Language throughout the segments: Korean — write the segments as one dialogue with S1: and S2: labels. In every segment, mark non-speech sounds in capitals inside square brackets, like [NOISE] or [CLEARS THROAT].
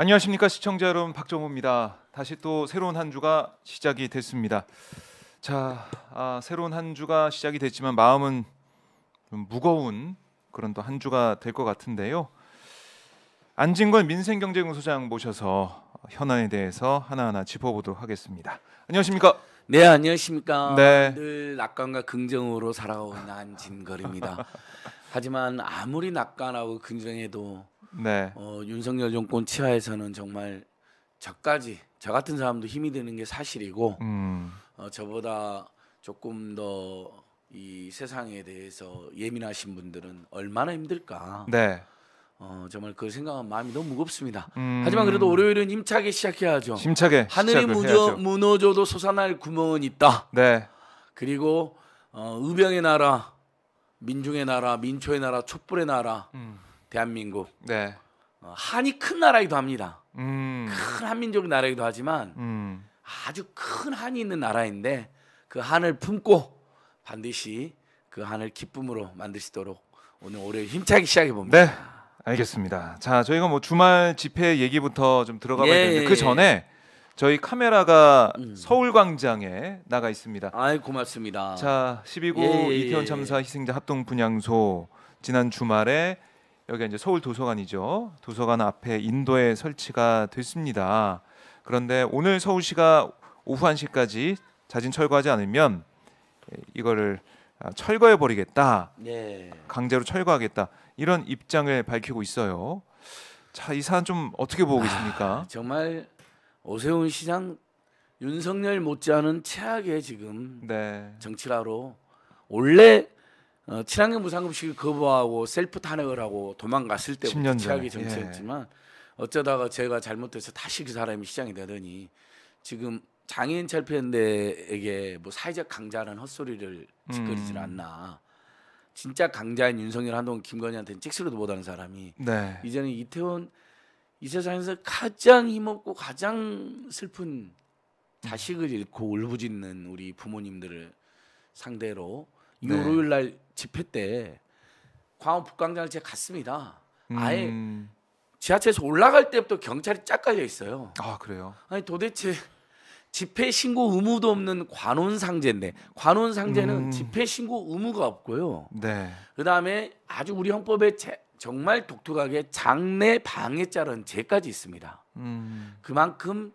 S1: 안녕하십니까 시청자 여러분 박정호입니다. 다시 또 새로운 한 주가 시작이 됐습니다. 자 아, 새로운 한 주가 시작이 됐지만 마음은 좀 무거운 그런 또한 주가 될 것 같은데요. 안진권 민생경제연구소장 모셔서 현안에 대해서 하나하나 짚어보도록 하겠습니다. 안녕하십니까? 네 안녕하십니까. 네.
S2: 늘 낙관과 긍정으로 살아온 안진걸입니다. [LAUGHS] 하지만 아무리 낙관하고 긍정해도 네. 어, 윤석열 정권 치하에서는 정말 저까지 저 같은 사람도 힘이 드는 게 사실이고 음. 어, 저보다 조금 더 이 세상에 대해서 예민하신 분들은 얼마나 힘들까. 네. 어, 정말 그생각은 마음이 너무 무겁습니다. 음. 하지만 그래도 월요일은 힘차게 시작해야죠. 힘차게 하늘이 무너, 무너져도 솟아날 구멍은 있다. 네. 그리고 어, 의병의 나라, 민중의 나라, 민초의 나라, 촛불의 나라. 음. 대한민국. 네. 어, 한이 큰 나라이기도 합니다. 음. 큰 한민족 나라이기도 하지만 음. 아주 큰 한이 있는 나라인데 그 한을 품고 반드시 그 한을 기쁨으로 만들 수도록 오늘 올해 힘차게 시작해
S1: 봅니다. 네. 알겠습니다. 자, 저희가 뭐 주말 집회 얘기부터 좀 들어가 봐야 예, 되는데 예, 그 예. 전에 저희 카메라가 음. 서울광장에 나가 있습니다. 아이 고맙습니다. 자, 12구 예, 이태원 참사 희생자 합동 분향소 지난 주말에 여기 이제 서울 도서관이죠. 도서관 앞에 인도에 설치가 됐습니다. 그런데 오늘 서울시가 오후 1시까지 자진 철거하지 않으면 이거를 아, 철거해 버리겠다. 네. 강제로 철거하겠다. 이런 입장을 밝히고 있어요. 자, 이 사안 좀 어떻게 보고 아, 계십니까? 아, 정말
S2: 오세훈 시장 윤석열 못지않은 최악의 지금 네. 정치라로 원래 어, 친환경 무상급식을 거부하고 셀프 탄핵을 하고 도망갔을 때부터 취악의 정치였지만 예. 어쩌다가 제가 잘못돼서 다시 그 사람이 시장이 되더니 지금 장애인 철폐연대에게 뭐 사회적 강자라는 헛소리를 짓거리질 음. 않나 진짜 강자인 윤석열 한동훈 김건희한테는 찍소리도 못하는 사람이 네. 이제는 이태원 이 세상에서 가장 힘없고 가장 슬픈 자식을 잃고 울부짖는 우리 부모님들을 상대로 일요일 네. 날 집회 때 광화 문 북광장을 제가 갔습니다. 음... 아예 지하철에서 올라갈 때부터 경찰이 쫙 깔려 있어요. 아 그래요? 아니 도대체 집회 신고 의무도 없는 관혼 상제인데 관혼 상제는 음... 집회 신고 의무가 없고요. 네. 그다음에 아주 우리 헌법에 제, 정말 독특하게 장례 방해죄라는 죄까지 있습니다. 음... 그만큼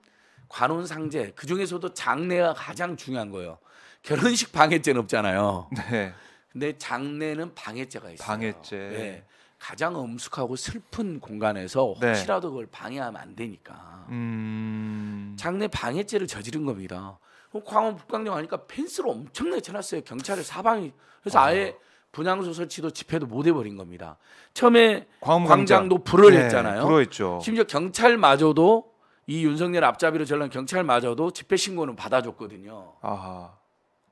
S2: 관혼 상제 그 중에서도 장례가 가장 중요한 거예요. 결혼식 방해죄는 없잖아요. 네. 근데 장례는 방해죄가 있어요. 방해죄. 네. 가장 엄숙하고 슬픈 공간에서 네. 혹시라도 그걸 방해하면 안 되니까 음... 장례 방해죄를 저지른 겁니다. 그 광원 북강역 하니까 펜스로 엄청나게 쳐놨어요. 경찰을 사방이 그래서 어... 아예 분양소 설치도 집회도 못 해버린 겁니다. 처음에 광장. 도 불을 네, 했잖아요. 불어했죠. 심지어 경찰마저도 이 윤석열 앞잡이로 전란 경찰마저도 집회 신고는 받아줬거든요. 아하.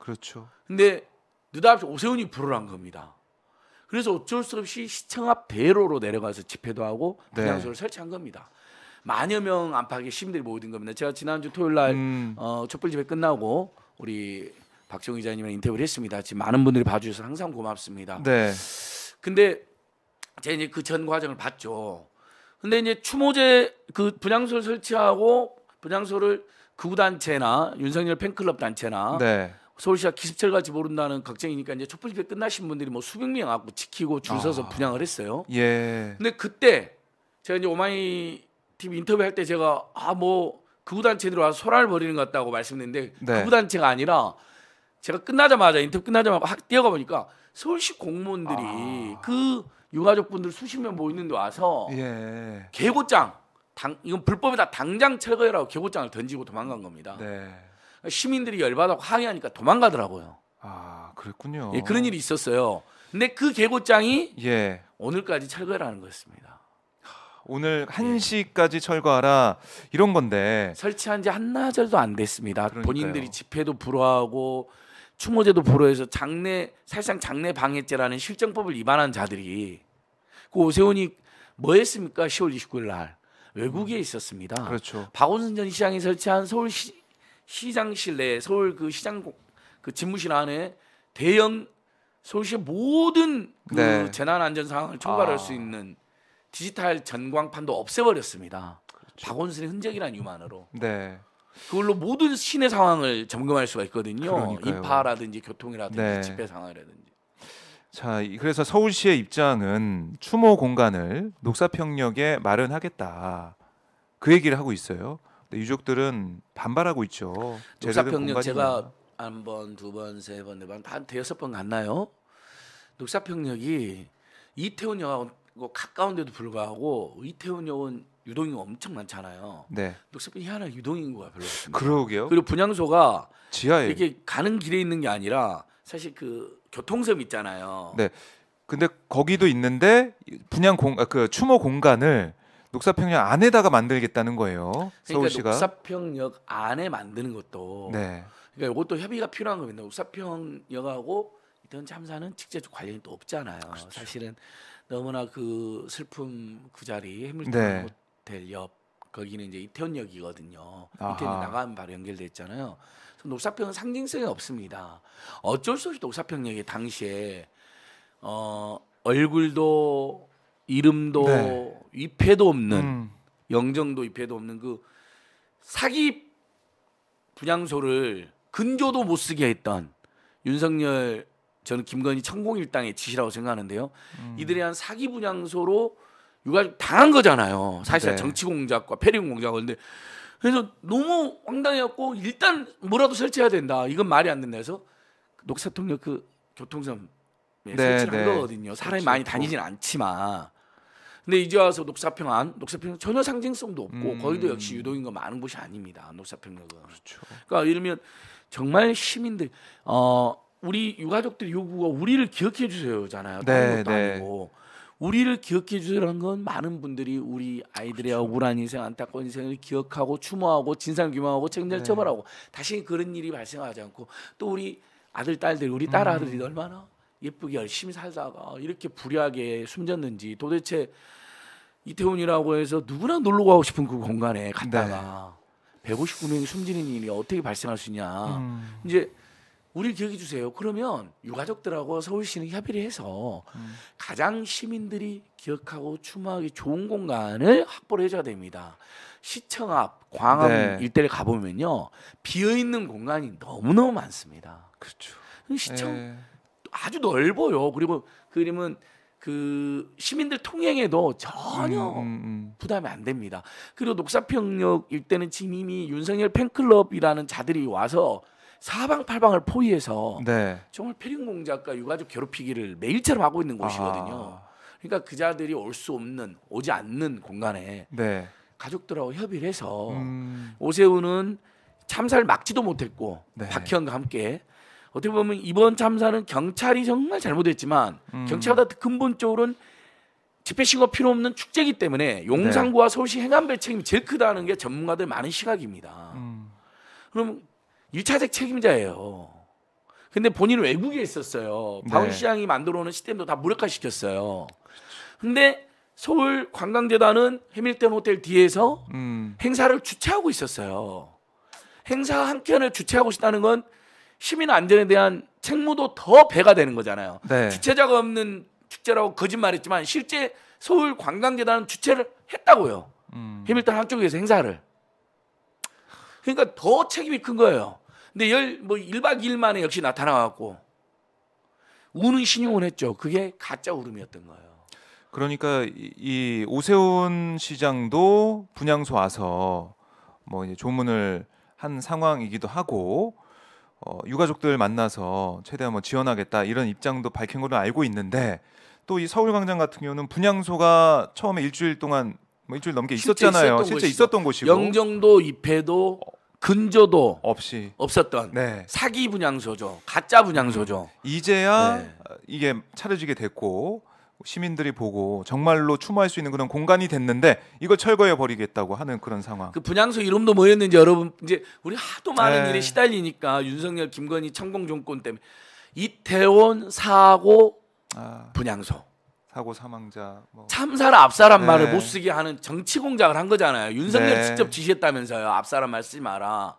S2: 그렇죠. 근데 느닷없이 오세훈이 불어난 겁니다. 그래서 어쩔 수 없이 시청 앞대로로 내려가서 집회도 하고 분향소를 네. 설치한 겁니다. 만여 명 안팎의 시민들이 모인 겁니다. 제가 지난주 토요일 날 음. 어, 촛불 집회 끝나고 우리 박정희 기자님이랑 인터뷰를 했습니다. 지금 많은 분들이 봐주셔서 항상 고맙습니다. 네. 근데 제가 이제 그 전 과정을 봤죠. 근데 이제 추모제 그 분향소를 설치하고 분향소를 구구단체나 윤석열 팬클럽 단체나 네. 서울시가 기습철같지 모른다는 걱정이니까 이제 촛불집회 끝나신 분들이 뭐 수백 명 와고 지키고 줄 서서 아. 분양을 했어요.
S1: 예.
S2: 근데 그때 제가 이제 오마이 TV 인터뷰할 때 제가 아뭐 극우단체들이 와서 소란을 벌이는 것 같다고 말씀했는데 네. 극단체가 아니라 제가 끝나자마자 인터뷰 끝나자마자 확 뛰어가 보니까 서울시 공무원들이 아. 그 유가족분들 수십 명 모이는데 와서 예. 개고장 당, 이건 불법이다 당장 철거해라고 개고장을 던지고 도망간 겁니다. 네. 시민들이 열받아 항의하니까 도망가더라고요.
S1: 아 그랬군요. 예, 그런
S2: 일이 있었어요. 근데 그 개고장이 예. 오늘까지 철거라는 거였습니다.
S1: 오늘 1시까지 예. 철거하라 이런 건데
S2: 설치한 지 한나절도 안 됐습니다. 그러니까요. 본인들이 집회도 불허하고 추모제도 불허해서 장례 사실상 장례 방해죄라는 실정법을 위반한 자들이 그 오세훈이 뭐 했습니까? 10월 29일 날 외국에 음. 있었습니다. 그렇죠. 박원순 전 시장이 설치한 서울시 시장실 내 서울 그 시장 그 집무실 안에 대형 서울시 모든 그 네. 재난 안전 상황을 총괄할 아. 수 있는 디지털 전광판도 없애버렸습니다. 그렇죠. 박원순의 흔적이란 이유만으로. 네. 그걸로 모든 시내 상황을 점검할 수가 있거든요. 그러니까요. 인파라든지 교통이라든지 네. 집회 상황이라든지.
S1: 자, 그래서 서울시의 입장은 추모 공간을 녹사평역에 마련하겠다. 그 얘기를 하고 있어요. 네, 유족들은 반발하고 있죠. 녹사평역 제가
S2: 한 번, 두 번, 세 번, 네 번, 한 대여섯 번 갔나요? 녹사평역이 이태원 역하고 가까운데도 불구하고 이태원 역은 유동인구 엄청 많잖아요. 네. 녹사평 희하게 유동인구가 별로 없습니 그러게요. 그리고 분양소가 지하에 이게 가는 길에 있는 게 아니라 사실 그 교통섬 있잖아요. 네. 근데 거기도 있는데 분양
S1: 공그 아, 추모 공간을 녹사평역 안에다가 만들겠다는 거예요. 그러니까 서울시가
S2: 녹사평역 안에 만드는 것도 네. 그러니까 이것도 협의가 필요한 겁니다. 녹사평역하고 이런 참사는 직접 관련이 또 없잖아요. 그렇죠. 사실은 너무나 그 슬픔 그 자리 해밀턴 네. 호텔 옆 거기는 이제 이태원역이거든요. 이태원 나가면 바로 연결돼 있잖아요. 녹사평은 상징성이 없습니다. 어쩔 수 없이 녹사평역이 당시에 어 얼굴도 이름도 네. 입회도 없는 음. 영정도 위패도 없는 그 사기 분양소를 근조도 못 쓰게 했던 윤석열 저는 김건희 천공일당의 짓이라고 생각하는데요. 음. 이들이 한 사기 분양소로 유가 당한 거잖아요. 사실 네. 정치 공작과 패륜 공작 근데 그래서 너무 황당해갖고 일단 뭐라도 설치해야 된다. 이건 말이 안 된다 해서 그 녹사통역 그 교통섬
S1: 네, 설치를 네. 한 거거든요. 사람이 그렇죠. 많이 다니진
S2: 않지만 근데 이제 와서 녹사평안 녹사평 전혀 상징성도 없고 음. 거기도 역시 유동인거 많은 곳이 아닙니다. 녹사평역은. 그렇죠. 그러니까 이러면 정말 시민들 어 우리 유가족들 요구가 우리를 기억해 주세요잖아요. 네, 것도 네. 아니고 우리를 기억해 주라는 건 많은 분들이 우리 아이들의 그렇죠. 억울한 인생, 안타까운 인생을 기억하고 추모하고 진상 규명하고 책임자를 네. 처벌하고 다시 그런 일이 발생하지 않고 또 우리 아들 딸들 우리 딸 음. 아들이 얼마나 예쁘게 열심히 살다가 이렇게 불의하게 숨졌는지 도대체 이태원이라고 해서 누구나 놀러 가고 싶은 그 공간에 갔다가 네. 159명이 숨지는 일이 어떻게 발생할 수 있냐. 음. 이제 우리 기억해 주세요. 그러면 유가족들하고 서울시는 협의를 해서 음. 가장 시민들이 기억하고 추모하기 좋은 공간을 확보를 해줘야 됩니다. 시청 앞 광화문 네. 일대를 가보면요 비어 있는 공간이 너무 너무 많습니다. 그렇죠. 시청 네. 아주 넓어요. 그리고 그림은그 그 시민들 통행에도 전혀 음, 음, 음, 음, 부담이 안 됩니다. 그리고 녹사평역 일대는 지금 이미 윤석열 팬클럽이라는 자들이 와서 사방팔방을 포위해서 네. 정말 폐륜공작과 유가족 괴롭히기를 매일처럼 하고 있는 곳이거든요. 아. 그러니까 그자들이 올 수 없는 오지 않는 공간에 네. 가족들하고 협의를 해서
S1: 음.
S2: 오세훈은 참사를 막지도 못했고 네. 박희원과 함께 어떻게 보면 이번 참사는 경찰이 정말 잘못했지만 음. 경찰보다 근본적으로는 집회 시가 필요 없는 축제이기 때문에 용산구와 네. 서울시 행안부의 책임이 제일 크다는 게 전문가들 많은 시각입니다. 음. 그럼 1차적 책임자예요. 근데 본인은 외국에 있었어요. 네. 박원 시장이 만들어 놓은 시스템도 다 무력화시켰어요. 근데 서울 관광재단은 해밀턴 호텔 뒤에서 음. 행사를 주최하고 있었어요. 행사 한 켠을 주최하고 있다는 건 시민 안전에 대한 책무도 더 배가 되는 거잖아요. 네. 주체자가 없는 축제라고 거짓말했지만 실제 서울 관광재단은 주최를 했다고요. 음. 해밀턴 한쪽에서 행사를. 그러니까 더 책임이 큰 거예요. 근데 열뭐 1박 2일 만에 역시 나타나 갖고 우는 신용을 했죠. 그게 가짜 울음이었던 거예요.
S1: 그러니까 이 오세훈 시장도 분양소 와서 뭐 이제 조문을 한 상황이기도 하고 어, 유가족들 만나서 최대한 뭐 지원하겠다 이런 입장도 밝힌 걸로 알고 있는데 또 이 서울광장 같은 경우는 분양소가 처음에 일주일 동안 뭐 일주일 넘게 있었잖아요. 있었던 실제 있었던 곳이고 영종도 입회도 근저도 없이 없었던 네.
S2: 사기 분양소죠.
S1: 가짜 분양소죠. 이제야 네. 이게 차려지게 됐고 시민들이 보고 정말로 추모할 수 있는 그런 공간이 됐는데 이걸 철거해 버리겠다고 하는 그런 상황. 그 분향소 이름도 뭐였는지
S2: 여러분 이제 우리 하도 많은 에 네. 일에 시달리니까 윤석열, 김건희 천공 정권 때문에 이태원 사고 아, 분향소 사고 사망자 뭐. 참사라 앞사람 말을 네. 못 쓰게 하는 정치 공작을 한 거잖아요. 윤석열 네. 직접 지시했다면서요. 앞사람 말 쓰지 마라.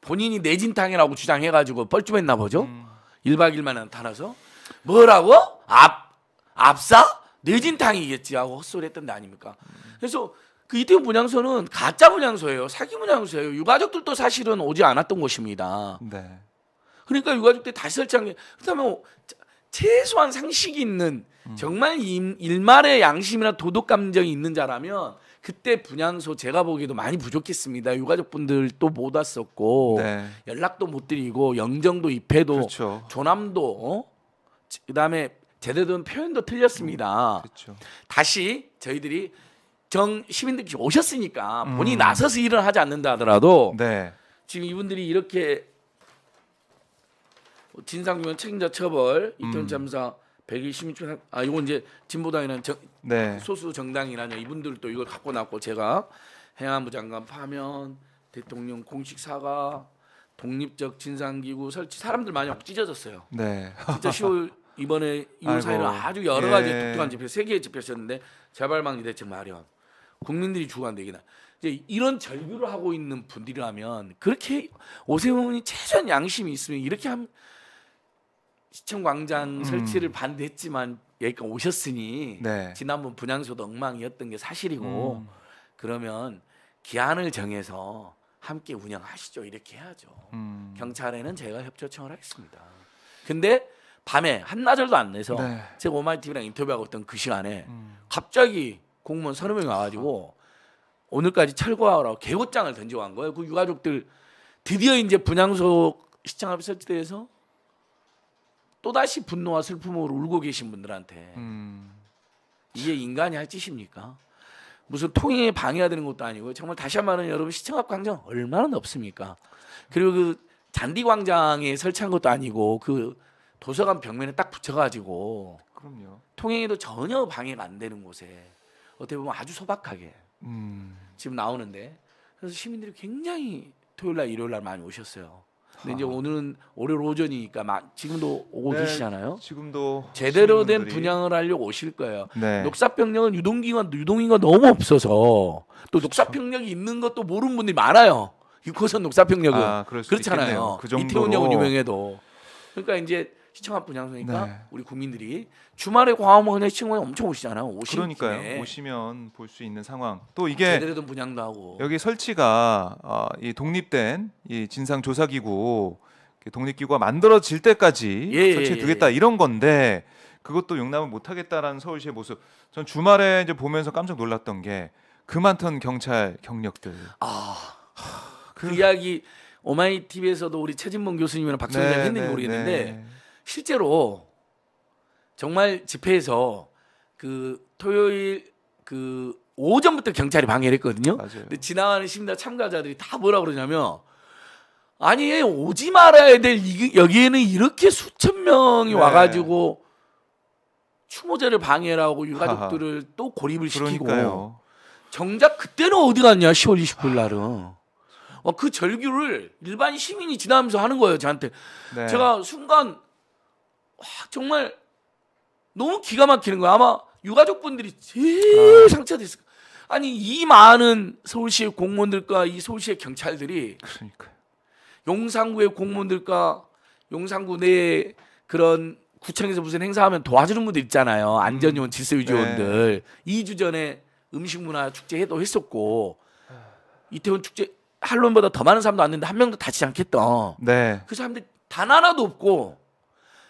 S2: 본인이 내진탕이라고 주장해가지고 뻘쭘했나 보죠. 음. 1박 2일만 나타나서 뭐라고? 앞 압사? 내진탕이겠지 하고 헛소리 했던 데 아닙니까? 그래서 그 이태원 분향소는 가짜 분향소예요. 사기 분향소예요. 유가족들도 사실은 오지 않았던 곳입니다. 네. 그러니까 유가족들이 다시 설치한 그렇다면 최소한 상식이 있는 음. 정말 일말의 양심이나 도덕 감정이 있는 자라면 그때 분양소 제가 보기에도 많이 부족했습니다. 유가족분들도 못 왔었고 네. 연락도 못 드리고 영정도 입회도 그렇죠. 조남도 어? 그다음에 제대로 된 표현도 틀렸습니다. 그렇죠. 다시 저희들이 정시민들께 오셨으니까 본인이 음. 나서서 일을 하지 않는다 하더라도 네. 지금 이분들이 이렇게 진상규명 책임자 처벌 음. 이태원 참사 120일 아 이건 이제 진보당이라는 정, 네. 소수 정당이라는 이분들도 이걸 갖고 나왔고 제가 행안부 장관 파면 대통령 공식 사과 독립적 진상기구 설치 사람들 많이 찢어졌어요. 네. 진짜 10월 이번에 이후 사회로 아주 여러 가지 예. 독특한 집회, 세계의 집회였는데 재발망이 대책 마련, 국민들이 주관 되기나 이제 이런 절규를 하고 있는 분들이라면 그렇게 오세훈이 최소한 양심이 있으면 이렇게 함 시청광장 음. 설치를 반대했지만 여기까지 오셨으니 네. 지난번 분양소도 엉망이었던 게 사실이고 음. 그러면 기한을 정해서 함께 운영하시죠 이렇게 해야죠 음. 경찰에는 제가 협조청을 하겠습니다 근데 밤에 한나절도 안 내서 네. 제가 오마이티 v 랑 인터뷰하고 있던 그 시간에 음. 갑자기 공무원 서른 명이 와가지고 오늘까지 철거하라고 개고장을 던져간 거예요. 그 유가족들 드디어 이제 분양소 시청 앞에 설치돼서 또다시 분노와 슬픔으로 울고 계신 분들한테 음. 이게 인간이 할 짓입니까? 무슨 통행에 방해가되는 것도 아니고 정말 다시 한 번은 여러분 시청 앞 광장 얼마나 넓습니까? 그리고 그 잔디 광장에 설치한 것도 아니고 그 도서관 벽면에 딱 붙여가지고 그럼요. 통행에도 전혀 방해가 안 되는 곳에 어떻게 보면 아주 소박하게 음. 지금 나오는데 그래서 시민들이 굉장히 토요일 날 일요일 날 많이 오셨어요. 근데 이제 오늘은 월요일 오전이니까 마, 지금도 오고 네, 계시잖아요. 지금도 제대로 된 분들이... 분양을 하려고 오실 거예요. 네. 녹사평역은 유동기관 유동인가 너무 없어서 또 그렇죠. 녹사평역이 있는 것도 모르는 분들이 많아요. 6호선 녹사평역은 아, 그렇잖아요. 그 이태원역은 유명해도 그러니까 이제 시청한 분양소니까 네. 우리 국민들이 주말에 광화문에 친구에 엄청 오시잖아요. 오시면 그러니까요.
S1: 오시면 볼 수 있는 상황. 또 이게 아, 제대로 분양도 하고
S2: 여기 설치가 어, 이
S1: 독립된 이 진상 조사 기구 독립기구가 만들어질 때까지 예, 예 설치해 예, 두겠다 예, 예. 이런 건데 그것도 용납을 못하겠다라는 서울시의 모습. 전 주말에 이제 보면서 깜짝 놀랐던 게 그 많던 경찰 경력들. 아, 하, 그, 그
S2: 이야기 오마이 TV에서도 우리 최진봉 교수님이랑 박정희 네, 했는지 네, 모르겠는데. 네. 실제로 정말 집회에서 그 토요일 그 오전부터 경찰이 방해를 했거든요. 근데 지나가는 시민들 참가자들이 다 뭐라 그러냐면 아니 오지 말아야 될 이, 여기에는 이렇게 수천 명이 네. 와가지고 추모제를 방해라고 유가족들을 하하. 또 고립을 그러니까요. 시키고 정작 그때는 어디 갔냐 10월 29일 날은 어, 그 절규를 일반 시민이 지나면서 하는 거예요 저한테 네. 제가 순간 막 정말 너무 기가 막히는 거야. 아마 유가족분들이 제일 아. 상처됐을 거야. 아니 이 많은 서울시의 공무원들과 이 서울시의 경찰들이 그러니까 용산구의 공무원들과 용산구 내 그런 구청에서 무슨 행사하면 도와주는 분들 있잖아요. 음. 안전요원, 질서유지원들. 네. 2주 전에 음식문화 축제에도 했었고 이태원 축제 할로윈보다 더 많은 사람도 왔는데 한 명도 다치지 않겠다. 네. 그 사람들 단 하나도 없고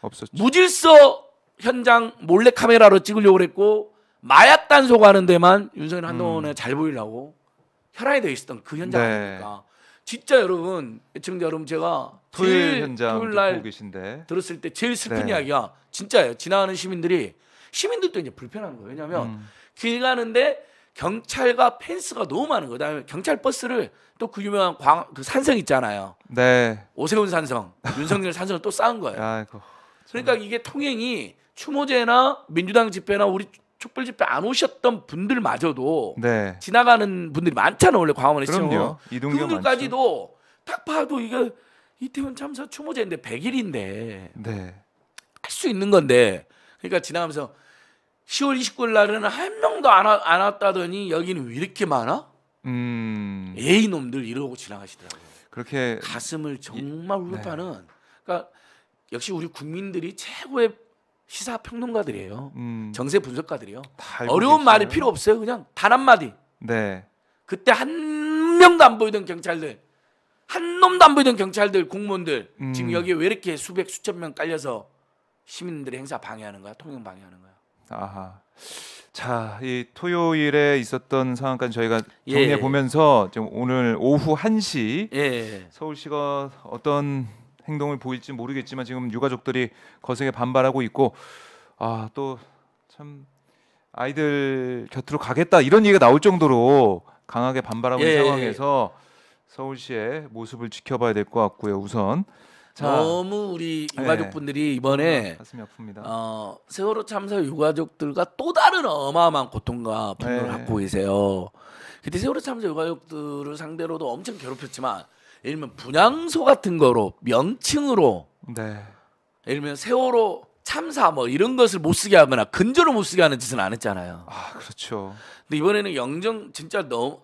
S2: 없었죠. 무질서 현장 몰래 카메라로 찍으려고 그랬고 마약 단속하는 데만 윤석열 한동훈에 음. 잘 보이려고 혈안이 되어 있었던 그 현장 네. 아닙니까? 진짜 여러분 애청자 여러분 제가 토요일 현장 토요일 날 계신데. 들었을 때 제일 슬픈 네. 이야기가 진짜예요. 지나가는 시민들이 시민들도 이제 불편한 거예요. 왜냐하면 음. 길 가는데 경찰과 펜스가 너무 많은 거예요. 그다음에 경찰 버스를 또 그 유명한 광 그 산성 있잖아요. 네. 오세훈 산성, 윤석열 산성을 또 쌓은 거예요. 아이고. 그러니까 이게 통행이 추모제나 민주당 집회나 우리 촛불 집회 안 오셨던 분들마저도 네. 지나가는 분들이 많잖아 요 원래 광화문에 시요 그분들까지도 딱 봐도 이거 이태원 참사 추모제인데 100일인데 네. 할수 있는 건데 그러니까 지나가면서 10월 29일 날에는 한 명도 안, 와, 안 왔다더니 여기는 왜 이렇게 많아?
S1: 음...
S2: 예의놈들 이러고 지나가시더라고요. 그렇게 가슴을 정말 울려파는 네. 그러니까 역시 우리 국민들이 최고의 시사 평론가들이에요. 음. 정세 분석가들이요. 어려운 계시네 말이 필요 없어요. 그냥 단 한마디. 네. 그때 한 명도 안 보이던 경찰들, 한 놈도 안 보이던 경찰들, 공무원들 음. 지금 여기왜 이렇게 수백 수천 명 깔려서 시민들의 행사 방해하는 거야? 통행 방해하는 거야?
S1: 아하. 자, 이 토요일에 있었던 상황까지 저희가 예. 정리해 보면서 지금 오늘 오후 1시 예. 서울시가 어떤 행동을 보일지 모르겠지만 지금 유가족들이 거세게 반발하고 있고 아 또 참 아이들 곁으로 가겠다 이런 얘기가 나올 정도로 강하게 반발하고 예, 있는 상황에서 서울시의 모습을 지켜봐야 될 것 같고요. 우선 자, 너무
S2: 우리 유가족분들이 네. 이번에 아, 가슴이 아픕니다. 어, 세월호 참사 유가족들과 또 다른 어마어마한 고통과 분노를 네. 갖고 계세요. 그때 세월호 참사 유가족들을 상대로도 엄청 괴롭혔지만 예를 들면 분양소 같은 거로 명칭으로 네. 예를 들면 세월호 참사 뭐 이런 것을 못 쓰게 하거나 근절을 못 쓰게 하는 짓은 안 했잖아요. 아 그렇죠. 근데 이번에는 영정 진짜 너무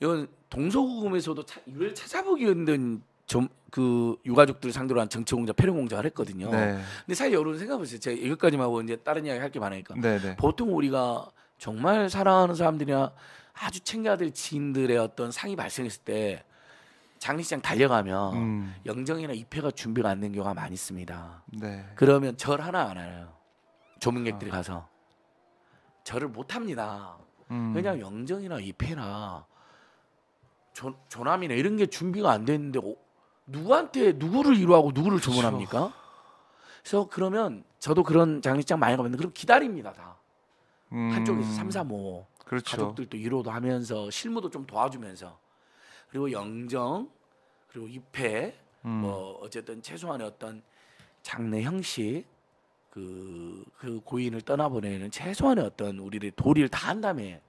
S2: 이건 동서구금에서도 이걸 찾아보기 힘든 좀 그 유가족들 상대로 한 정치 공작, 폐렴 공작을 했거든요. 네. 근데 사실 여러분 생각해보세요. 제가 여기까지만 하고 이제 다른 이야기 할 게 많으니까 네네. 네. 보통 우리가 정말 사랑하는 사람들이나 아주 챙겨야 될 지인들의 어떤 상이 발생했을 때 장례식장 달려가면 음. 영정이나 입회가 준비가 안 된 경우가 많이 있습니다. 네. 그러면 절 하나 안알요 조문객들이 아. 가서 절을 못 합니다. 음. 그냥 영정이나 입회나 조, 조남이나 이런 게 준비가 안 됐는데 오, 누구한테 누구를 위로하고 누구를 그렇죠. 조문합니까? 그쵸. 그래서 그러면 저도 그런 장례식장 많이 가봤는데 그럼 기다립니다 다 음. 한쪽에서 삼삼오오 그렇죠. 가족들도 위로도 하면서 실무도 좀 도와주면서 그리고 영정 그리고 입회 음. 뭐 어쨌든 최소한의 어떤 장례 형식 그, 그 고인을 떠나보내는 최소한의 어떤 우리를 도리를 다 한 다음에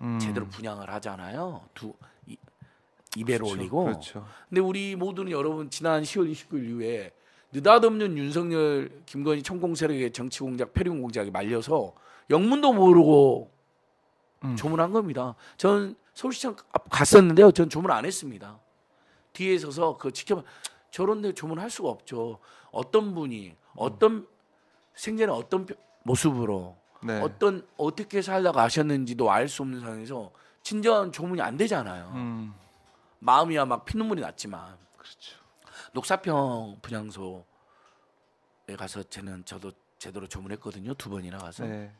S2: 음. 제대로 분양을 하잖아요. 두 이, 입에로 그렇죠, 올리고. 그렇죠. 근데 우리 모두는 여러분 지난 10월 29일 이후에 느닷없는 윤석열 김건희 천공 세력의 정치 공작 폐륜 공작이 말려서 영문도 모르고 음. 조문한 겁니다. 전 서울시장 갔었는데요. 전 주문 안 했습니다. 뒤에 서서 그 지켜봐. 저런 데 주문할 수가 없죠. 어떤 분이 어떤 생전에 어떤 모습으로 네. 어떤 어떻게 살다가 아셨는지도 알 수 없는 상황에서 진정한 조문이 안 되잖아요. 음. 마음이야 막 피눈물이 났지만. 그렇죠. 녹사평 분향소에 가서 저는 저도 제대로 조문했거든요. 두 번이나 가서. 네.